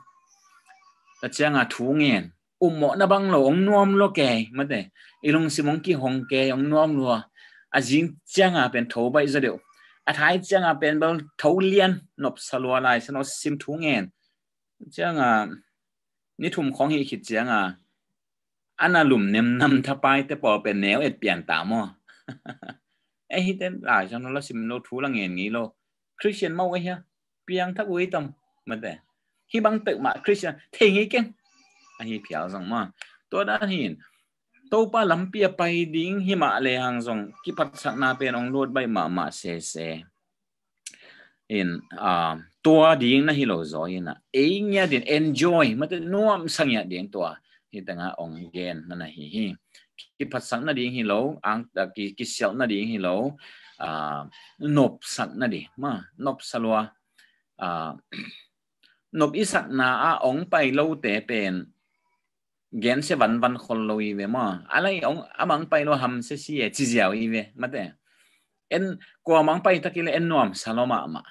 ta cha nga thu ngen um mo na bang lo ong nom lo ke ma de ilung simong ki hong ke ong nom lo อาจิงเจ้างาเป็นทบใะเดียวอาท้ายเจ้างาเป็นบทเลียนนบสลัวลายสนอสิมทุงเงินเจ้างานิทุมของเฮียขิดเจ้างาอันนั้นลุ่มเนมนำทับไปแต่ปอเป็นแนวเอ็ดเปลี่ยนตามอ่ะเอ้ยเต้นหลายฉังนั้นเราสิมโลทูละเงินงี้โลคริสเตียนเมาไอ้เหี้ยเปลี่ยงทักวิตมมันแต่ฮีบังตึกมาคริสเตียนเทงี้เก่งอันนี้เพียวจังมาตัวด้านหิน topa lampia pai ding hima le hang zong ki pat sat na pen ong lot bai ma ma se se in uh, tua ding na hilo zo ina e nya din enjoy mat nuam sang ya ding tua hi tanga ong gen na na hi hi ki pat sat na ding hilo ang da ki ki sel na ding hilo uh, nop sat na di ma nop salwa uh, nop isak na a ong pai lo te pen เกณฑ์เสวันวันคนลอยเวมาอะไรองอมังไปโลทำเสียชีเจิเจียวอีเวมาเตเอ็นกว่ามังไปตะกิเลเอ็นนวมซาโลมาอมา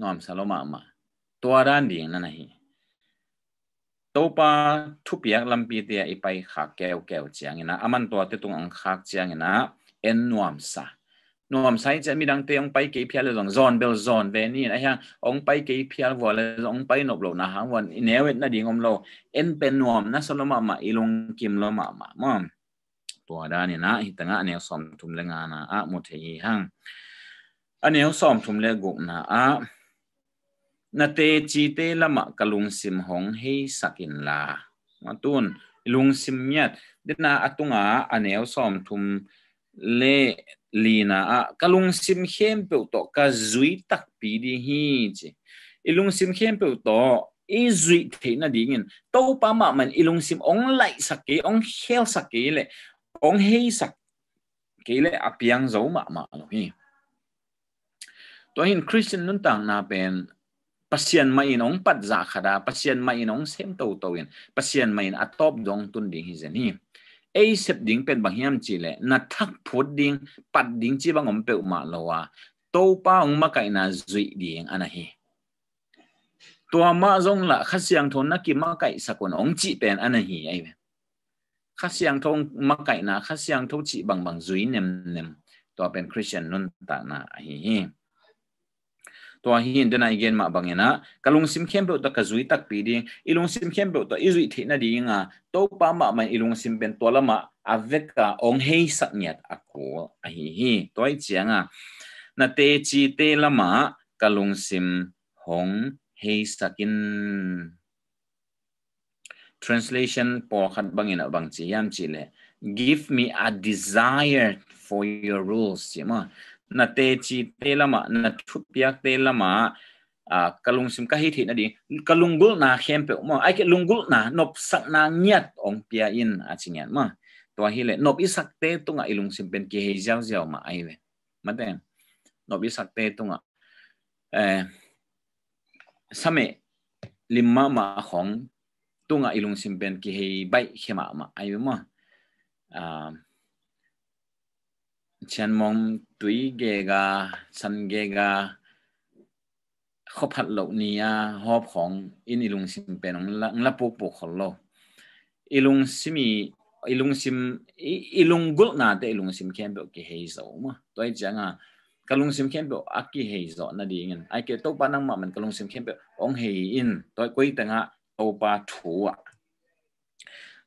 นวมซาโลมาอมาตัวด้านดีนั่นเองตัวป้าทุบยักลำปีเตียไปขากแก้วแก้วเจียงนะอมันตัวเตตุงอังคาเจียงนะเอ็นนวมซะนอมไซจะมีดังเตองไปเกี่ยเพียรเลยองซอนเบลซอนเวนี่นะฮะองไปเกี่ยเพียรวัวเลยองไปนบโลนะฮะวันเนวิตนาดีงอมโลเอ็นเป็นนอมนะสโลมามาอีลงกิมโลมามามั่งตัวด้านนี้นะฮิตงะเนวสอมทุมเลงานะอะมุทเฮียงอันนีสอมทุมเลกุมนะอะนาเตจีเตละมะกะลุงซิมหงเฮสักินลามาตุนลุงซิมเนี่ยดินาอตุงะอันนีสอมทุม le lina a kalung sim khem pe to ka zui tak pi di hi chi ilung sim khem pe to i zui the na ding to pa ma man ilung sim ong lai sak ke ong hel sak ke le ong hei sak ke le apiang zo ma ma lo hi to hin christian nun tang na pen pasien ma in ong pat za khada pasien ma in ong sem to to in pasien ma in atop dong tun di hi zen hi เอเสบดิงเป็นบางแห่งจีเละนัทักพูดดิงปัดดิงจีบางอมเปิมาลวะตัวป้าองมาไก่นาจุยดิงอันนันตัวมาจงละขัาเสียงทนนักกิมาไก่สกุลองจีเป็นอันนันไอ้ข้าเสียงทงมาไก่นาขัาเสียงทงจีบางบางจุยเนมเนมตัวเป็นคริสเตียนนุนตานาไห้ to hi den ai gen ma bangena kalung sim khem be ta ka zui tak pi ding ilung sim khem be ta izui thi na dinga to pa ma man ilung sim ben to lama aveka ong hei sak nyat ako a hi hi toi chianga na te chi te lama kalung sim hong hei sakin translation po khat bangena bang chi yam chi le give me a desire for your rules chi ma na te chi te lama na thu piak te lama a kalung sim ka hi thi na di kalung gul na khem pe ma ai ke lungul na nop sak na nyat ong pia in a chingan ma to hi le nop isak te tunga ilung sim pen ki hei jaw jaw ma ai we maten nop isak te tunga eh same limma ma khong tunga ilung sim pen ki hei bai khema ma ai ma ah chen mong tui ge ga san ge ga khop hat lo ni a hop khong in ilung sim pe nong la la po po khol lo ilung simi ilung sim ilung gul na te ilung sim kem bo ki hay hei zo ma à, changa lung sim kem bo ki hay zo na di ngin ai ke to pa nang ma man lung sim kem bo ong hay in toi koi tanga to pa thu à,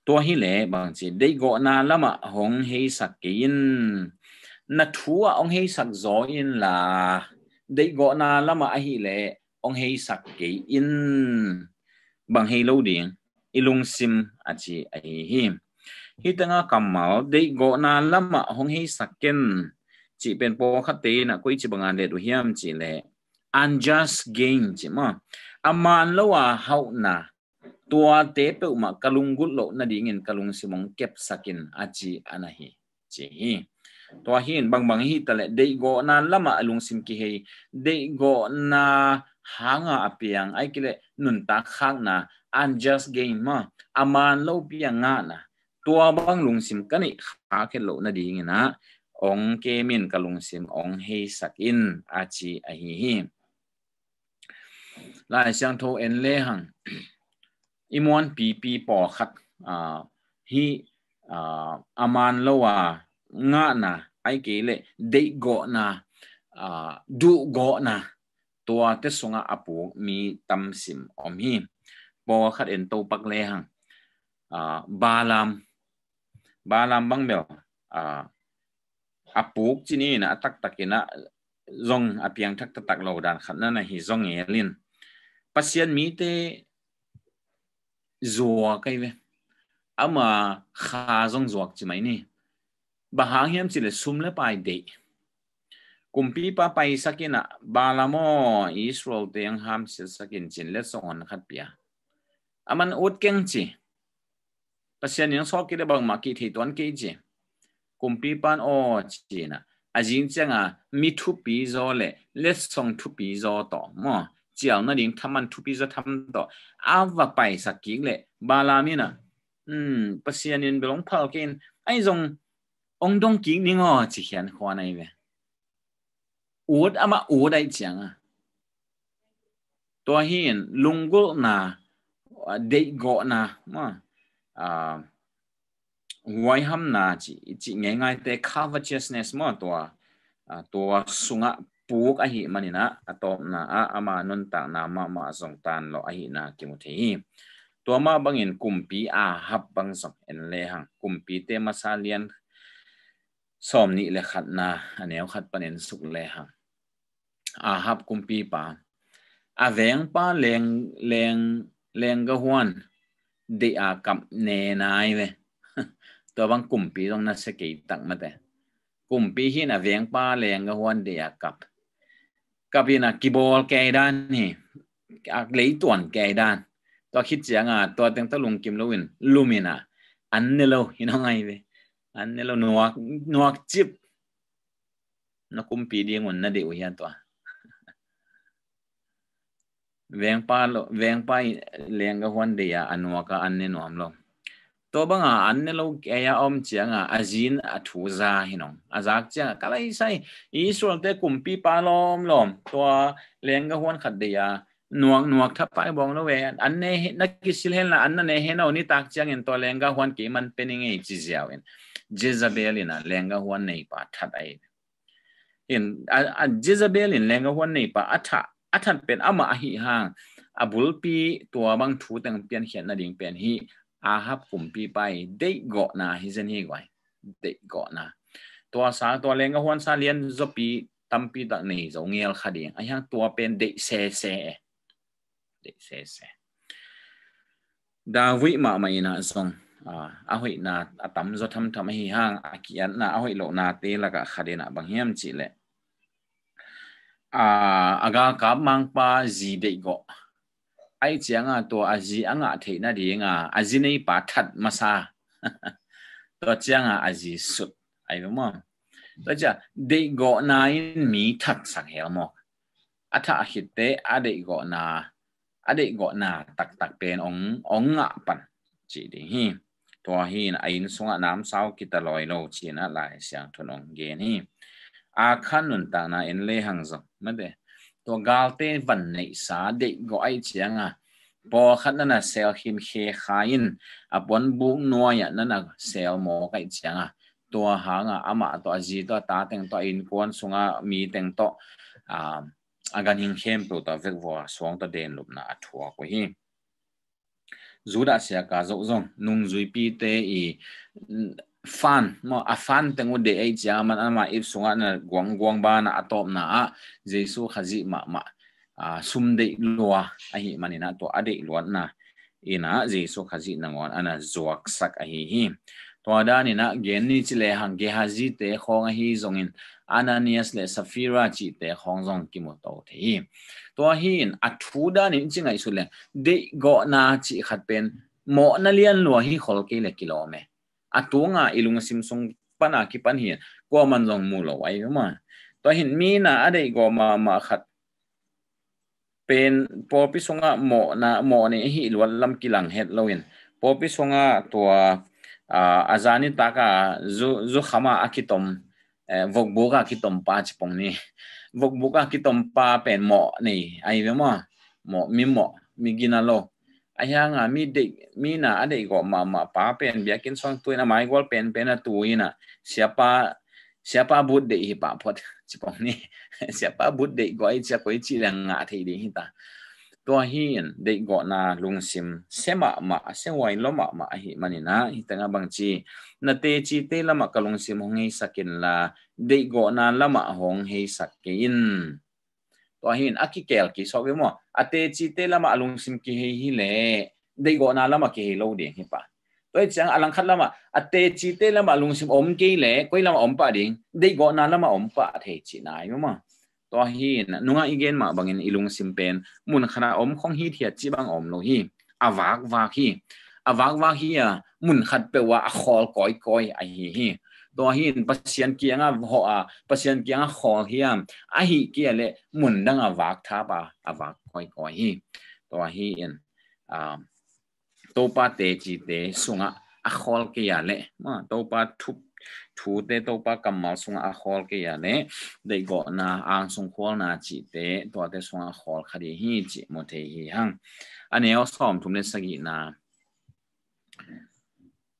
tôi hi lệ bằng chi dei gọi na lama hong hei sak in na thua à, ông hei sak zo in la dei go na lama a hi le ông hei sak ke in bang hei lo ding ilung sim a chi a hi hi hi tanga kamal dei go na lama hong à, hei sak ken chỉ bên po khát tế na koi chỉ bang an du hiam chỉ lệ unjust gain chỉ mà aman lo à hậu na tua tế pe ma kalung lo na ding in kalung simong kep sakin achi anahi chi hi to hin bang bang hi tale dei go na lama alung sim ki hei dei go na hanga apiang ai kile nun ta khang na unjust gain ma aman lo piang nga na tua bang lung sim kani kha ke lo na ding na ong ke min ka lung sim ong hei sakin achi a hi hi lai sang tho en le hang imon pi pi po khat hi aman lo wa nga na ai ke le de go na a du go na tua te sunga apu mi tam sim om hi po khat en to pak le hang a à, balam balam bang mel a à, apuk chini na tak takina zong apiang à, thak tak lo dan khat na na hi zong elin pasien mi te zua kai ve ama kha zong zuak chi mai ni บาฮังเฮมสิเลสุมเลไปเดกุมพีปาไปสักินะบาลามออิสราเอลเตียงฮามสิสักินจินเลสองอันขัดเปียอามันอุดเก่งจีภาษาเนียงสอกิดลบังมากิทีตวนเกจีกุมพีปานโอจีนะอาจารย์เจงอ่ะมีทุปีโซเลเลสซองทุปีโซต่อมอเจียวนั่นเองทำมันทุปีโซทำต่ออาวะไปสักกิ้งเลยบาลามีนะอืมภาษาเนียนเป็นหลงพ่อเกินไอ้ทรง ông đông kính ninh ngò chỉ hiện khoa này về út à mà út đại chẳng à tôi hiện lung gỗ na đệ gỗ na mà à ngoài ham na chỉ chỉ nghe ngay tới covetousness mà tôi à tôi sunga buộc mà mani na atop na à à mà nôn ta na mà mà zong tan lo ahi na kimuthi hi to ma bangin kumpi a hap bang som en le hang kumpi te liên สอมนี่เลยขัดนาอันเนี้ขัดประเด็นสุขเลยฮะ อาฮับกุมปีป่าอาแวงป้าแรงแรงแรงกระหวน เดียกับเนนายเลยตัวบางกุมปีต้องนัดสกีตักมาแต่กุมปีที่น่ะแวงป้าแรงกระหวนเดียกับ กับยีน่ะกีบอลแก่ด้านนี่อักเลยต่วนแก่ด้าน ตัวคิดเสียงอ่ะตัวเต็งตะลุงกิมลวินลูมินาอันนี้เราเห็นไงเลย an nelo nuak nuak chip nó cũng bị đi ngon na de uya to veng pa lo veng pa lenga hon de ya anwa ka an ne nom lo to ba nga an ne lo ke ya om chia nga azin a thu za hinong azak chia ka lai sai i sol te kum pi pa lom lom to à, lenga hon khat de ya à, nuak nuak tha pai bong lo we an ne na ki sil hen la an na ne he no ni tak chiang en à, to lenga hon ki man pening e chi ziawen จิซเบลินะเลงกหัวในปาทัดไอห็นอ่ะเจิซเบลินเลงกหัวในปาอัฐอัฐะเป็นอามาหิฮังอับุลปีตัวบางทูตังเปียนเขียนนาดิงเป็นฮีอาฮับกุ่มปีไป เด็กเกาะนาฮิเซนฮีไว้เด็กเกาะนาตัวสาตัวเลงกหัวซาเลียนจปีตัมปีตักนี่จงเงลขัดิ่งไอ้ยังตัวเป็นเด็กเซเซเด็กเซเซดาวิมาไม่น่าสง à hoi na a tam do tham tham hi hang a ki an na a hoi lo na te la ka khade na bang chỉ lệ à a à aga cá mang pa gì de go ai chiang à à a to a zi ngã thế na di nga a zi này pa thật ma sa to chiang a a zi su ai lo không? to cha de go na in mi that sang hel mo a tha hit te a de go na a de go na tak tak pen ong ong nga pan chỉ để hi ตัวหินอินสุงน้ำเศร้ากิตลอยโลชีนะหลายเสียงทุนองเกนี่อาคันนุนตานาเอ็นเลหังจงไม่เดตัวกาลเตวันในสาเด็กก็ไอเจียงอ่ะพอขันนั่นน่ะเซลหิมเคขายินอ่ะปนบุกนัวอย่างนั่นน่ะเซลหมอไอเจียงอ่ะตัวหางอ่ะอามาตัวจีตัวตาแต่งตัวอินกวนสุงอ่ะมีแต่งตัวอ่าอาการหิงเข้มตัวตัวเวกวัวสวงตัวเด่นลุบน่ะทัวกว่าหิ juda sẽ cả zo zong nung zui pi tê i fan mà a à, fan tengu de ai cha man ama à, ip sunga na guang guang ba na atop na a jesu khazi ma ma a sum de loa a hi manina to ade luan na ina jesu khazi nangon ana zuak sak à, a hi hi to adani na gen ni chile hang ge hazi te khong a hi zongin ananias lệ safira chi te khong zong kimoto te hi ตัวหินอัทูดานิจิงไอสุดเลยดีกอน่าจิขัดเป็นหมอนาเลียนลัวหินขอลกิเลกิโลเมตรอัตวงาอิลุงซิมซงปนากิปันหีนก็มันลงมูลเอาไว้มาตัวหินมีนาอะไรก็มามาขัดเป็นปอปิสงะหมอนะหมอนี่หิลวนลำกิลังเฮ็ดเลวินปอปิสงะตัวอาจารย์นีตากาจุจุขมาอัคิตมเออวกบูกอาคิตอมปาจปงนี่ vok buka kitom pa pen mo ni ai ve mo mo mi mo mi ginalo ayanga mi de mi na ade go mama pa pen bia kin song tu na mai gol pen pen na tu ina siapa siapa bud de hi pa pot chipong ni siapa bud de go ai cha koi chi lang nga thei de hi ta to hin de go na lungsim sema ma se wai loma ma hi manina hi tanga bang chi na te chi te lama kalong sim hong hei sakin la de go na lama hong hei sakin to hin aki kel ki so mo ate à chi te lama alung sim ki hei hi le de go na lama ki hei lo de hi pa to chang alang khat lama ate chi te lama alung sim om ki le koi lama om pa ding de go na lama om pa the chi nai mo ma to hin nunga igen ma bangin ilung sim pen mun khana om khong hi thia chi bang om lo hi awak wak hi อาวางวางเฮียมุ่นขัดไปว่าอคอลก้อยก้อยไอ้เฮียตัวเฮียประสียนเกียงอ่ะหออ่ะประสียนเกียงอ่ะขอเฮียอะหิเกียเลมุ่นดังอาวากทาปอวากอยกอยตฮีอตปาเตจิเตสุงอะอะคอลเกียเลมตปาทุ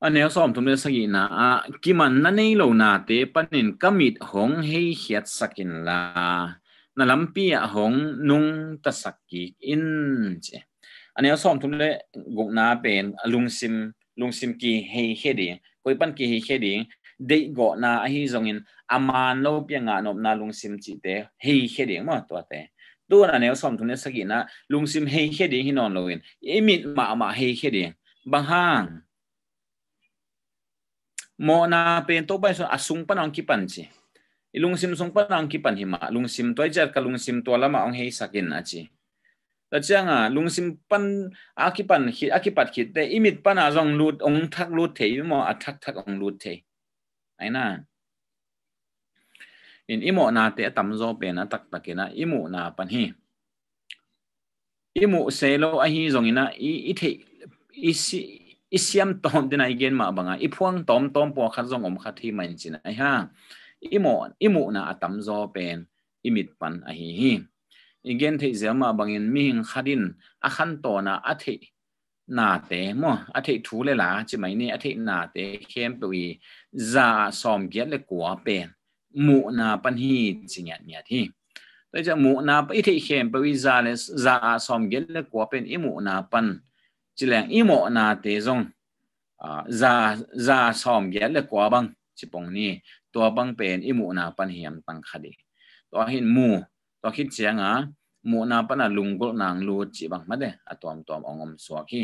อันนี้สอมทุนเดสกินะกี่มันนั่นนี่เรานาเตปันินกมิดหงให้เฮียดสกินลานั่นลำปีหงนุงตะสกิอินเจอันนี้สอมทุนเดกุกนาเป็นลุงซิมลุงซิมกีให้เฮดีกุยปันกีให้เฮดีเด็กกอนาให้จงอินอามันโลเปียงานอบนาลุงซิมจิตเตให้เฮดีมาตัวเตตัวนั้นเนี่ยสอมทุนเดสกินะลุงซิมให้เฮดีให้นอนเราินอิมิดมามาให้เฮดีบางหัง mo na pen to pa so asung pan nang kipan chi ilung sim sung pan nang kipan hima lung sim toy jar ka lung sim to lama ong hei sakin a chi ta changa lung sim pan akipan hi akipat khit te imit pan a jong lut ong thak lut thei mo a thak thak ong lut ai aina in imo na te tam zo pe na tak e na imo na pan hi imu selo a hi zongina e i i thei i si อิสยมตอมดินไอเกนมาบังอ่ะอิพวงตอมตอมปอขัดซองอมขัดที่มันจินไอฮะอิหมอนอีมูน่ะตั้มโซเป็นอิมิดปันไอฮีฮีอีเกนที่เสียมาบังเอินมิ่งขัดินอาขันโตน่าอัฐินาเตมั่วอัฐิทูเลล่ะจิไหมนี่อัฐินาเตเข้มปุยจาสอมเกียรเลกัวเป็นหมูน่ะปัญหีจิเนียเนียที่แต่จะหมูน่ะอัฐิเข้มปวยจาเลจะสอมเกียรเลกัวเป็นอิมูน่ะปัน chilang imo na te zong za za som ge le kwa bang chipong ni to bang pen imu na pan hiam tang khadi to hin mu to khit chiang a mu na pan a lung gol nang lu chi bang ma de atom tom ongom so ki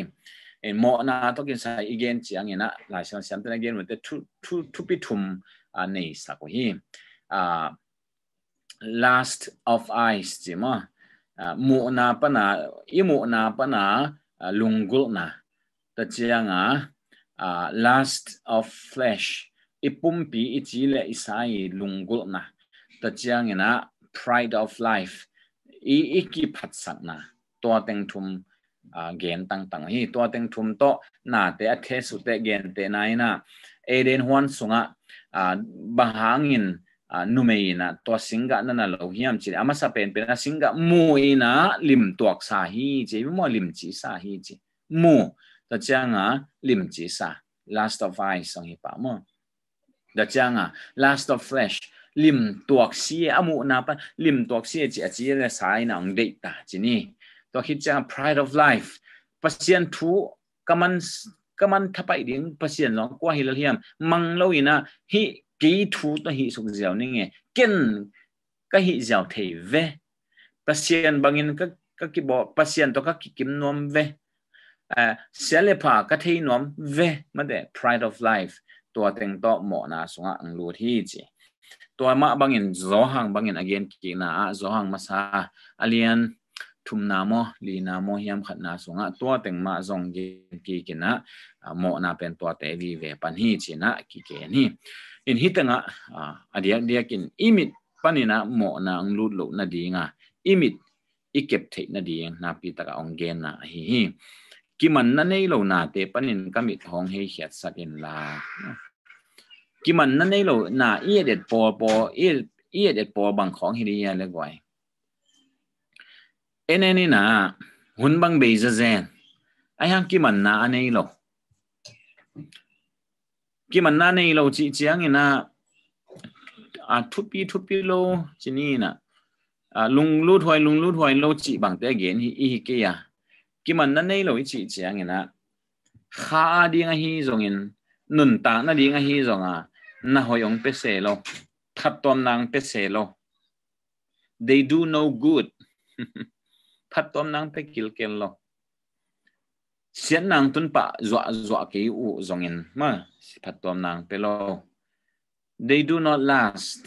en mo na to kin sai igen chiang ina lai san sam tan again with the two two two pi thum a nei sa ko hi a last of eyes chima mu na pana imu na pana À, lungulna ta chianga à, last of flesh ipumpi ichile isai lungulna ta chiangena pride of life i iki phatsakna to teng thum gen tang tang hi to teng thum to na te a the su te gen te nai na eden huan sunga à, bahangin numeina to singa na na lo hiam chi ama sa pen pen singa mu ina lim tuak sa hi chi mo lim chi sa hi chi mu ta changa lim chi sa last of ice song hi pa mo ta changa last of flesh lim tuak si amu na pa lim tuak si chi chi le sai na ang de ta chi ni to hi changa pride of life pasien thu kaman kaman thapai ding pasien long kwa hi lo hiam mang lo ina hi kỳ thu ta hi suk giàu nên nghe kiên cái hi giàu thể về pasien bangin các các cái bộ pasien to các cái kim nom về à sẽ là phà các thế nom về mà để pride of life tua tiếng to mỏ na sung ang lu thi chỉ tua ma bangin zo hang bangin again kina zo hang masa alian ทุมนามอลีนามอยามขัดนาสงะตัวเต็งมาจงเกกีกินะโมนาเป็นตัวเตวีเวปันฮีชินะกิเกนี่อินฮิตงะอเดียกเดียกินอิมิตปันินะโมนาองลูดลุนาดีงะอิมิตอิเก็บเทคนาดีงนาปีตะกะองเกนะฮีฮีกิมันนั่นเองเรานาเตปันินกมิทองเฮเขียดสักเอนลากิมันนั่นเองเรานาเอยเด็ดปอปอเอเยเด็ดปอบางของฮเรียเล็กไวย eneni na hunbang be za zen ayang ki man na anei lo ki man na nei lo chi chiang ina a thupi thupi lo chini na a lung lu thoi lung lu thoi lo chi bang te gen hi hi ke ya ki man na nei lo chi chiang ina kha ding a hi zong in nun ta na ding a hi zong a na hoyong pe se lo that tom nang pe se lo they do no good พัดตัวนังไปกิลเกลโลเสียนนางตุนปะจวะจวะกี่อูจงเงินมาพัดตัวนังเปโล they do not last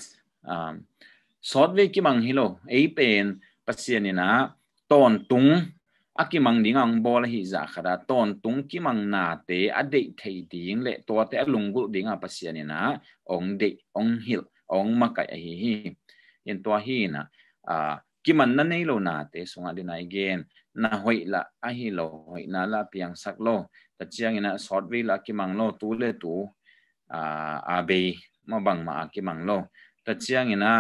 สอดเวกิมังฮิโลไอเป็นปัสเซียนนะตอนตุงอากิมังดิ่งอังบอลหิจาขดาตอนตุงกิมังนาเตอเดทไทยดิ่งเละตัวเตอลุงกุดิ่งอาปัสเซียนนะองเดองฮิลองมาไกอหิฮิเห็นตัวฮีนะอ่า kiman na nei lo na te sunga din ai gen na hoi la a hi lo hoi na la piang sak lo ta chiang ina short way la ki mang lo tu le tu a à, a à be ma bang ma ki mang lo ta chiang ina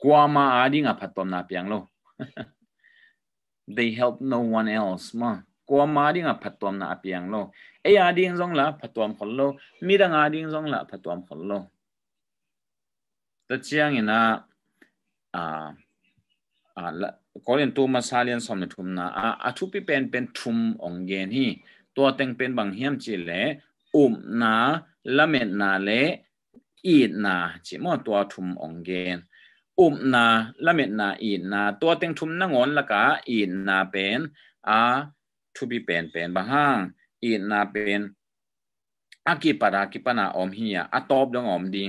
kwa ma a ding a phatom na piang lo they help no one else ma kwa ma ding a phatom na piang lo e a ding zong la phatom khol lo mi dang a ding zong la phatom khol lo ta chiang ina a à, uh, กอลินตัวมาซาเลียนสมนทุมนาอาทุพิเป็นเป็นทุมองเกนี่ตัวเต็งเป็นบางเฮียมจีเลอุมนาละเมนนาเลอีนาจิมอตัวทุมองเกนอุมนาละเมนนาอีนาตัวเต็งทุมนงอนละกาอีนาเป็นอาทุพิเป็นเป็นบางห้างอีนาเป็นอากิปะรากิปะนาอมเฮียอาตอบดงอมดี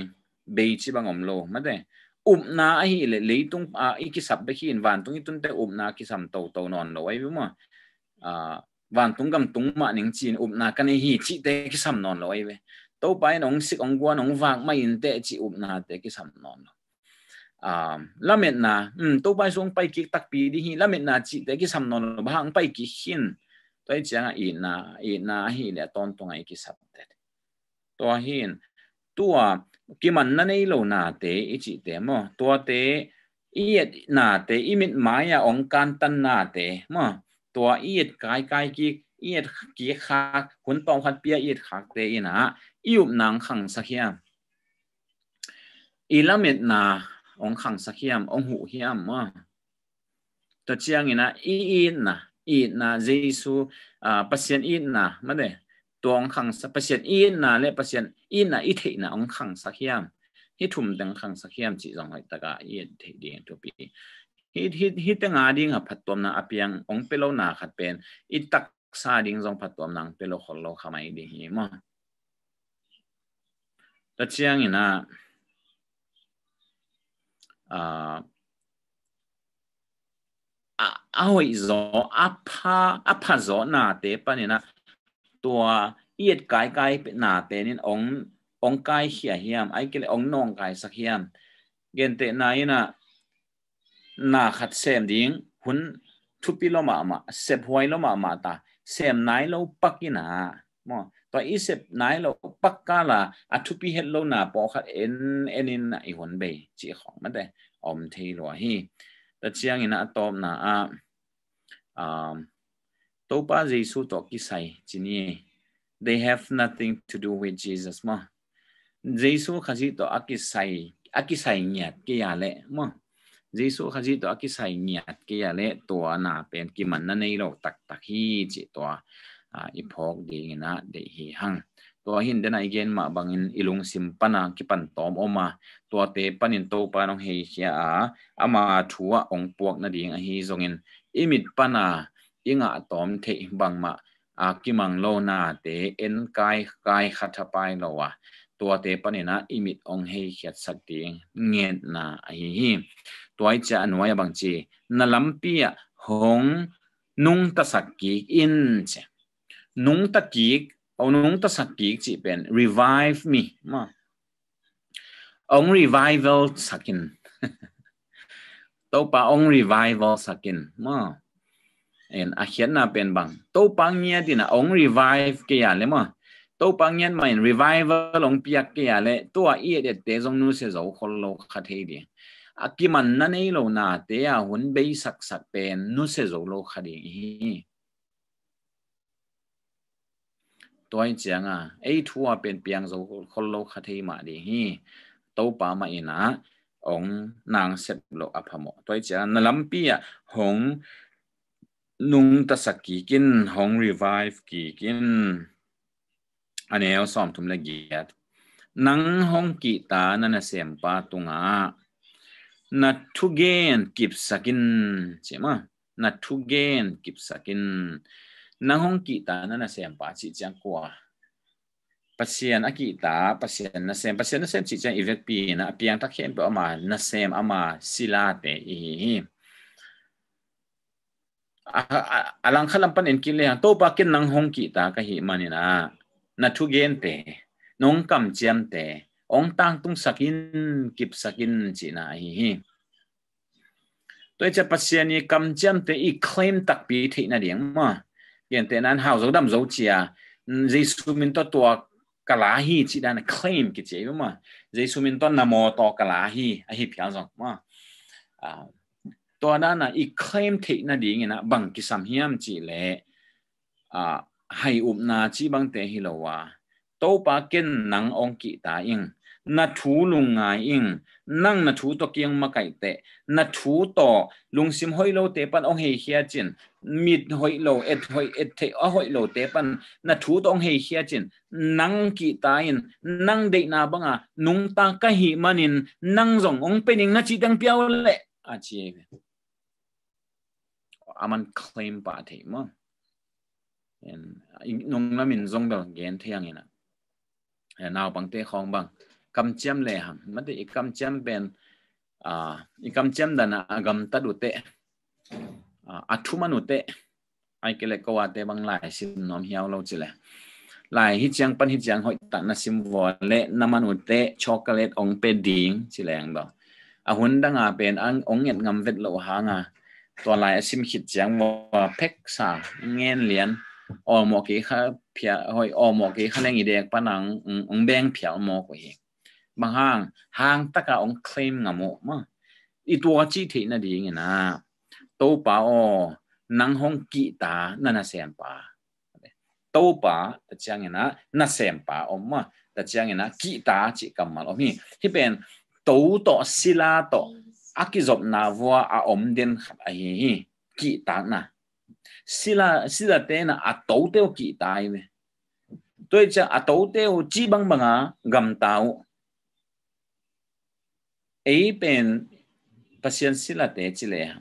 เบจิบางอมโลไม่ได้ upna a hi le leitung a ikisap be hi in wantung itun te upna kisam to to non lo ai bima a wantung gam tung ma ning chin upna kan hi chi te kisam non lo ai be to pai nong sik ong gwa nong wak mai in te chi upna te kisam non lo um lamet na um to pai song pai ki tak pi di hi lamet na chi te kisam non lo bang pai ki hin toi chang a i na i na hi le ton tong ai kisap te to hin tua kiman nãy nei lo na te i chi te mo to te i na te i min maya ong kan tan na te mo to i kai kai ki i ki kha kun tong khat pia i khak te i na i up nang khang sa hiam i lamet na ong khang sa hiam ong hu hiam mo to chiang ít nà, ít nà i na jesu a pasien in na ma de ตัวองขังเปเสียนอินนะเละเปเสียนอินนะอิทธินะองขังสักยามฮิทุมดังขังสักยามจีจงไหตะกาอิเทดีงทุปีฮิฮิฮิตงาดิงับผัดตัวนะอภิยังองเปโลนาขัดเป็นอิตักซาดิงจงผัดตัวนังเปโลขอลโลขมาอิดีฮิมอตัดเชียงนะอ่าอาอาีโซอพาอพาโซนาเตปะเนี่ยนะตัวเอียดกายกายเป็นหนาเตนินององกายเขียเฮียมไอ้กลองนองกายสักเฮียมเกณฑ์เตนายน่ะนาขัดเสมดิ้งหุ่นทุบปีลมามาเสพหวยลมามาตาเสมนายเราปักกินามอตัวอีเสพนายเราปักกาลาอัทุปีเฮ็ดเราหนาปอขัดเอ็นเอ็นินไอหุ่นเบจีของมันเต่อมเทลัวฮีแต่เชียงอินะตอมนาอ่า Topa Jesus toki sai chini. They have nothing to do with Jesus ma. Jesus khasi to akisai akisai nyat ke ya le ma. Jesus khasi to akisai nyat ke ya le to na pen ki man na nei lo tak tak hi chi to a ipok de na de hi hang. To hin den ai gen ma bangin ilung sim pana ki pan tom oma to te panin to pa nong he hi a ama thua ong puak na ding a hi zongin imit pana ยิงอาตอมเทบังมาอากิมังโลนาเตเอ็นกายกายขัดตปายโลวะตัวเตปนินะอิมิตองเฮขยดสักติเงียนาอิฮิตัวไอจะอนวยบังจีนลัมปีหงนุงตะสักกีอินเชนุงตะกีกเอานุงตะสักกีจีเป็น revive me มาอง revival สักินตัวปะอง revival สักินมา en ahiana pen bang to pangnya dina ong revive ke ya le ma to pangyan in revival ong piak ke ya le to a i e de te jong nu se zo khol lo kha the di akiman na nei lo na te ya hun be sak sak pen nu se zo lo kha di hi toin chiang a ei thua pen piang zo khol lo kha thei ma di hi to pa ma ina ong nang sep lo aphamo toin chiang na lampi a hong นุงตะสักกีกินหงรีไวฟ์กีกินอันเอลซอมทุมละเกียดนังหงกีตานันเสียมปาตุงอานัทุเกนกิบสักินใช่ไหมนัทุเกนกิบสักินนังหงกีตานันเสียมปาจิจังกัวปัศยนอกิตาปัศยนนัเสียมปัศยนนัเสียมจิจังอีเวกปีนะเปียงตะเข็มเปอมานัเสียมอามาศิลาเตอี alang khalam pan enkin le to pa kin nang hong ki ta ka hi manina na thu gen pe nong kam chiam te ong tang tung sakin kip sakin chi na hi hi tôi cho patient ni cầm chém te i claim tắc bị thị na điang mà hiện tại nan hào dấu đâm dấu chia Jesus mình to tua cả lá hi chỉ đang claim cái chế mà Jesus mình to namo to cả lá hi ai hi phiền rồi mà à ตัวนั้นนะอีเคลมเทนั่นดีไงนะบังกิสัมเฮียมจีเละอ่าให้อุปนาจีบังเตฮิโลวาโตปาเกนนังองกิตาอิงนัทูลุงไงอิงนั่งนัทูตกยังมาไก่เตะนัทูต่อลุงซิมหอยโลเตปันองเฮียจินมิดหอยโลเอ็ดหอยเอ็ดเทอหอยโลเตปันนัทูตองเฮียจินนั่งกีตายินนั่งเดนาบังอ่ะนุงตากะหิมันินนั่งส่งองเป็นิงนัจิดังเปียวเละอาเจี aman claim pa te mo en nong la min zong dal gen te yang ina en naw bang te khong bang kam chem le ham ma te ikam chem ben a ikam chem dana agam ta du te a thu manu te ai kele ko wa te bang lai sim nom hiao lo chile lai hi chang pan hi chang hoi ta na sim vo le na manu te chocolate ong pe ding chilang ba a hun danga pen ang ong nget ngam vet lo ha nga ตัวลายสิมขิดเสียงว่าเพกสาเงินเหรียญออหมอกีข้าเพียหอยออหมอกีข้าเล่งอีเด็กปนังองแบงเพียวหมอกว่งบางห้างห้างตะกะองเคลมงะหมอกมังอีตัวจีเทน่ะดีไงนะโตป่าออนังห้องกีตานั่นน่ะเสียงป่าโตป่าแต่เจียงไงนะน่ะเสียงป่าอมม้แต่เจียงไงนะกีตาจิกำมาอมนี่ที่เป็นโตต่อศิลาต่อ akizop na vua a om den khap a hi hi ki ta na sila sila te na a to te o ki ta i ve toi cha a to te o chi bang bang a gam tao ei pen pasien sila te chi le ha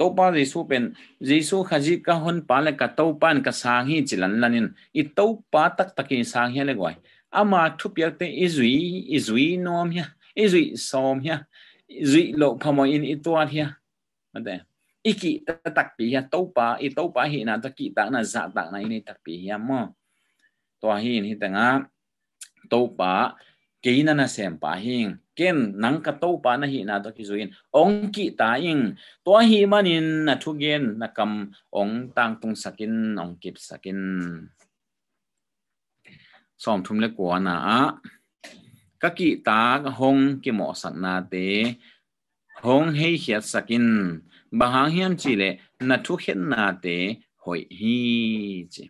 to pa jisu pen jisu khaji ka hon pa le ka to pan ka sang hi chilan in i to pa tak takin sang hi le goi ama thu piak te izui izui nom hi izui som hi rị lộ phàm in ít tua thia mà đây ít kỹ ta tắc bì hia tấu pa ít tấu pa hiện là ta kỹ dạ tắc là giả tắc này này tắc bì hia mà toa hiền thì ta ngã tấu pa kỹ na na xem pa hiền kiến nang ka tấu pa na hiện là ta kỹ zuin ông kỹ ta in hiền mà manin na thu gen na cầm ông tang tung sakin ông kip sakin som thùng le quả na a các kỵ tá hong kì mọ sạc na tế hong hay hiệt sakin bà hàng hiên chỉ lệ na thu hiệt na tế hội hi chỉ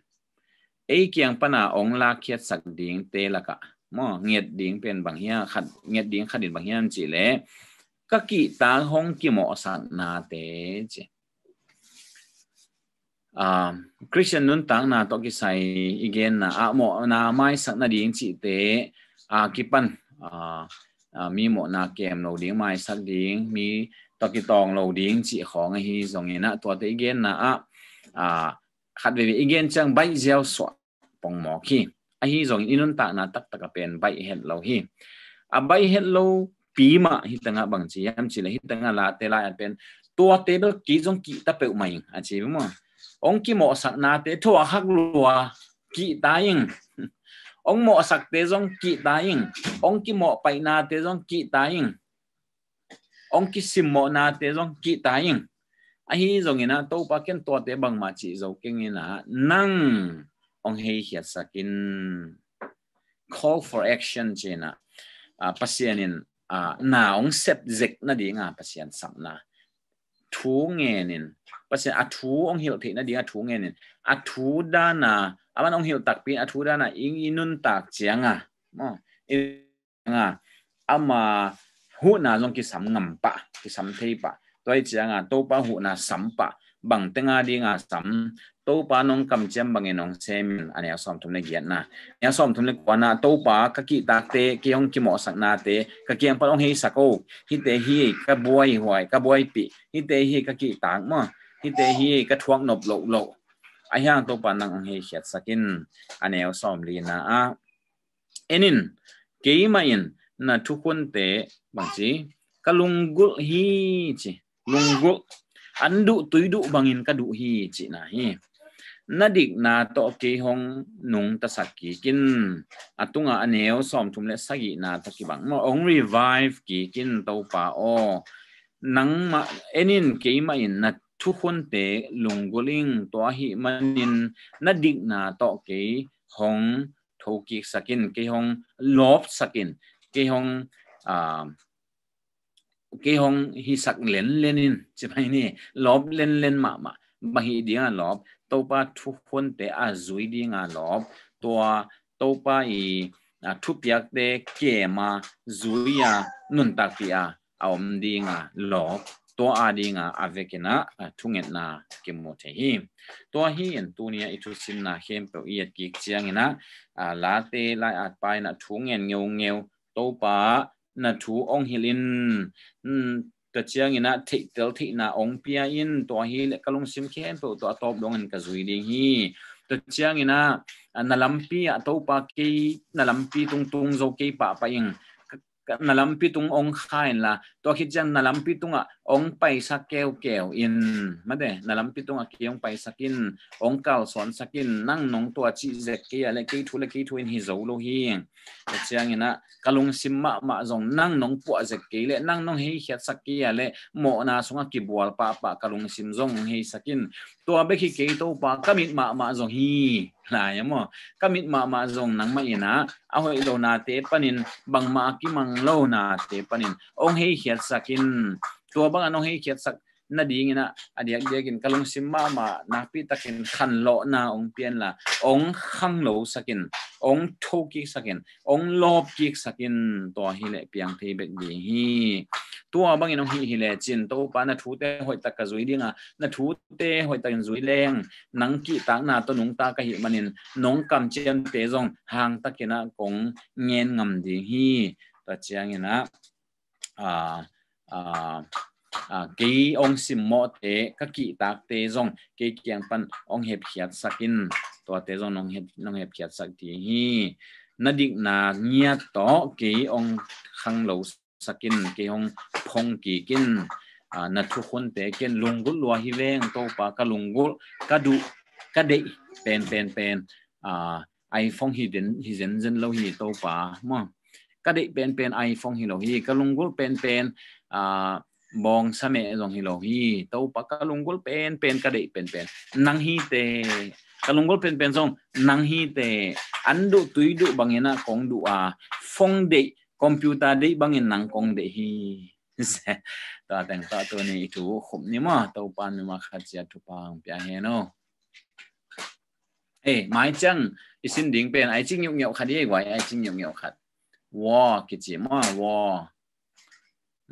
ấy kiang pana ông la hiệt sạc điên tế là cả mò nghiệt điên bên bằng hiên khát nghiệt điên khát điên bằng hiên chỉ lệ các kỵ tá hong kì mọ sạc na tế chỉ à Christian nun tang na to ki sai igen na a mo na mai sak na ding chi te อากิปัน อ่า มีหมอนาเกมเราดิ้งไม้สักดิ้งมีตอกิตองเราดิ้งจีของไอ้ฮีทรงเงีนะ ตัวตตเกนนะอ่าขัดเวอีเกนจังใบเจ้าวสวปองหมอขี้ไอ้ฮีทรงอินุนตานาตักตะกเป็นใบเห็ดเราฮีอ่ะใบเห็ดเราปีมาฮิตังอ่ะบางจียามจีเลยฮิตังอ่ะลาเตลาอันเป็นตัวเตเบลกีจงกีตะเปอไม่อันจีมั้งองกีหมอสักนาเตทัวฮักลัวกีตายิง ông mọ sạc tế dòng kỵ tá in ông kí mọ bảy na tế dòng kỵ tá in ông kí sim mọ na tế dòng kỵ tá in à hi dòng ina tàu ba kiến tua tế bằng mà chỉ dầu kinh ina năng ông hay hiệt sakin call for action chena à pasienin à na ông xếp dịch na đi ngà pasien sắm na thú nghe nin pasien à thú ông hiểu thị na đi à thú nghe nin à thú đa na aman ong hil tak pin athu dana ing inun tak chianga mo inga ama hu na long ki sam ngam pa ki sam thei pa toi chianga to pa hu na sam pa bằng tiếng nga đi nga sắm tô pa nong cầm chém bằng nong xem anh em xóm thùng này giết na em xóm thùng này quá na tô pa các kỹ tác tế kỹ ông kỹ mỏ sắc na tế các kỹ ông pa ông hi sắc ô hi tế hi các boy hoài các boy bị hi tế hi các kỹ tác mà hi tế hi các thuốc nộp lộ lộ a hiang to pa nang hi hiat sakin aneo som na a ah. enin keima in na thukun te bang chi kalunggul hi chi lunggul andu tuidu bangin kadu hi chi na hi na nadik na to ke hong nung ta saki kin atunga aneo som le sagi na ta taki bang mo ong revive ki kin to pa o nang ma enin keima in na ทุกคนเตะลุงกุลิงตัวหิมันินนัดดิกนาตอเกหงทูกิกสกินเกหงลบสกินเกหงอ่าเกหงฮิสักเลนเลนินใช่ไหมนี่ลบเลนเลนมามาบางทีดีงาลบตัวปาทุกคนเตะอาจุยดีงาลบตัวตัวปาอีอ่าทุกอยากเตะเกมาจุยอ่ะนุนตักปีอ่ะเอาดีงาลบ to na avekena eh, thungetna kemothe hi to hi en tunia itu sinna hempe iat ki chiangina eh, la te lai at pai na thungen ngeu ngeu to pa na thu ong hilin ka hmm, chiang na thi tel thi na ong pia in to hi le kalung sim khen to to top dong an ka zui ding hi to chiang eh, na na lampi a to pa ke na lampi tung tung zo ke pa pa ing nalampitung ong khain la to khit jan nalampitunga ong paisa keu keu in made nalampitunga kiong paisa kin ong kal son sakin nang nong to chi zek ke ale ke thule ke thu in hi zo lo hi chiang ina kalung simma ma zong nang nong pu zek ke le nang nong hei hiat sakki ale mo na sunga ki bual pa pa kalung sim zong hei sakin to be ki ke to pa kamit ma ma zong hi lai amo kamit ma ma zong nang ma ina a hoi lo na te panin bang ma ki mang lo na te panin ong hei hiat sakin tua bang anong hei hiat sak na ding ina adiak diakin kalung simma ma na pi takin khan lo na ong pian la ong khang lo sakin ong tho ki sakin ong lob ki sakin to hi le piang thei bek hi tua bang in hi hi le chin to pa na thu te hoi tak ka zui dinga na thu te hoi ta in zui leng nang ki ta na to nung ta ka hi manin nong kam chen te zong hang takina kong ngen ngam ding hi ta chiang ina à à à cái ông sim mò tế các kỹ tác tế dòng cái kiang pan ông hẹp khiết sakin to tế dòng ông hẹp ông hẹp khiết sak thì hi na dik na nia to cái ông khang lâu sakin ke hong phong ki kin ah, na thu khon te ken lungul lua hi veng to pa ka lungul ka du ka de pen pen pen à ah, ai phong hi den hi zen zen lo hi to pa ma ka de pen pen ai phong hi lo hi ka lungul pen pen à bong sa me zong hi lo hi to pa ka lungul pen pen ka de pen pen nang hi te ka lungul pen pen zong nang hi te an du tui du bangena kong du a phong de computer dei in nang kong để hi ta tang ta to ni tu khum ni ma to pan ma khat ya tu pang pya he no e mai chang isin ding pen ai ching yong yong khat ye wai ai ching yong yong khat wo ki chi ma wo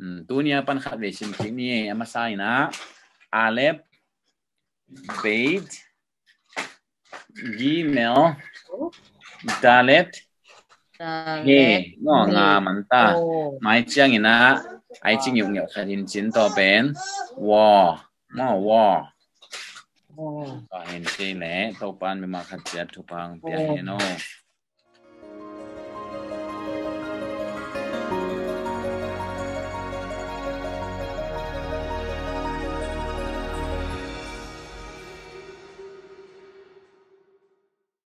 um tu ni pan khat ve sin ki ni ama sai na alep bait gmail dalet เย่งองามันตาไมายเจียงนะไอจิงอยู่เหยวัดินจินต่อเป็นวอมอวอก็เห็นใจแหละทบปานไม่มาขัดเจ็ดทุกพังเปียเนโน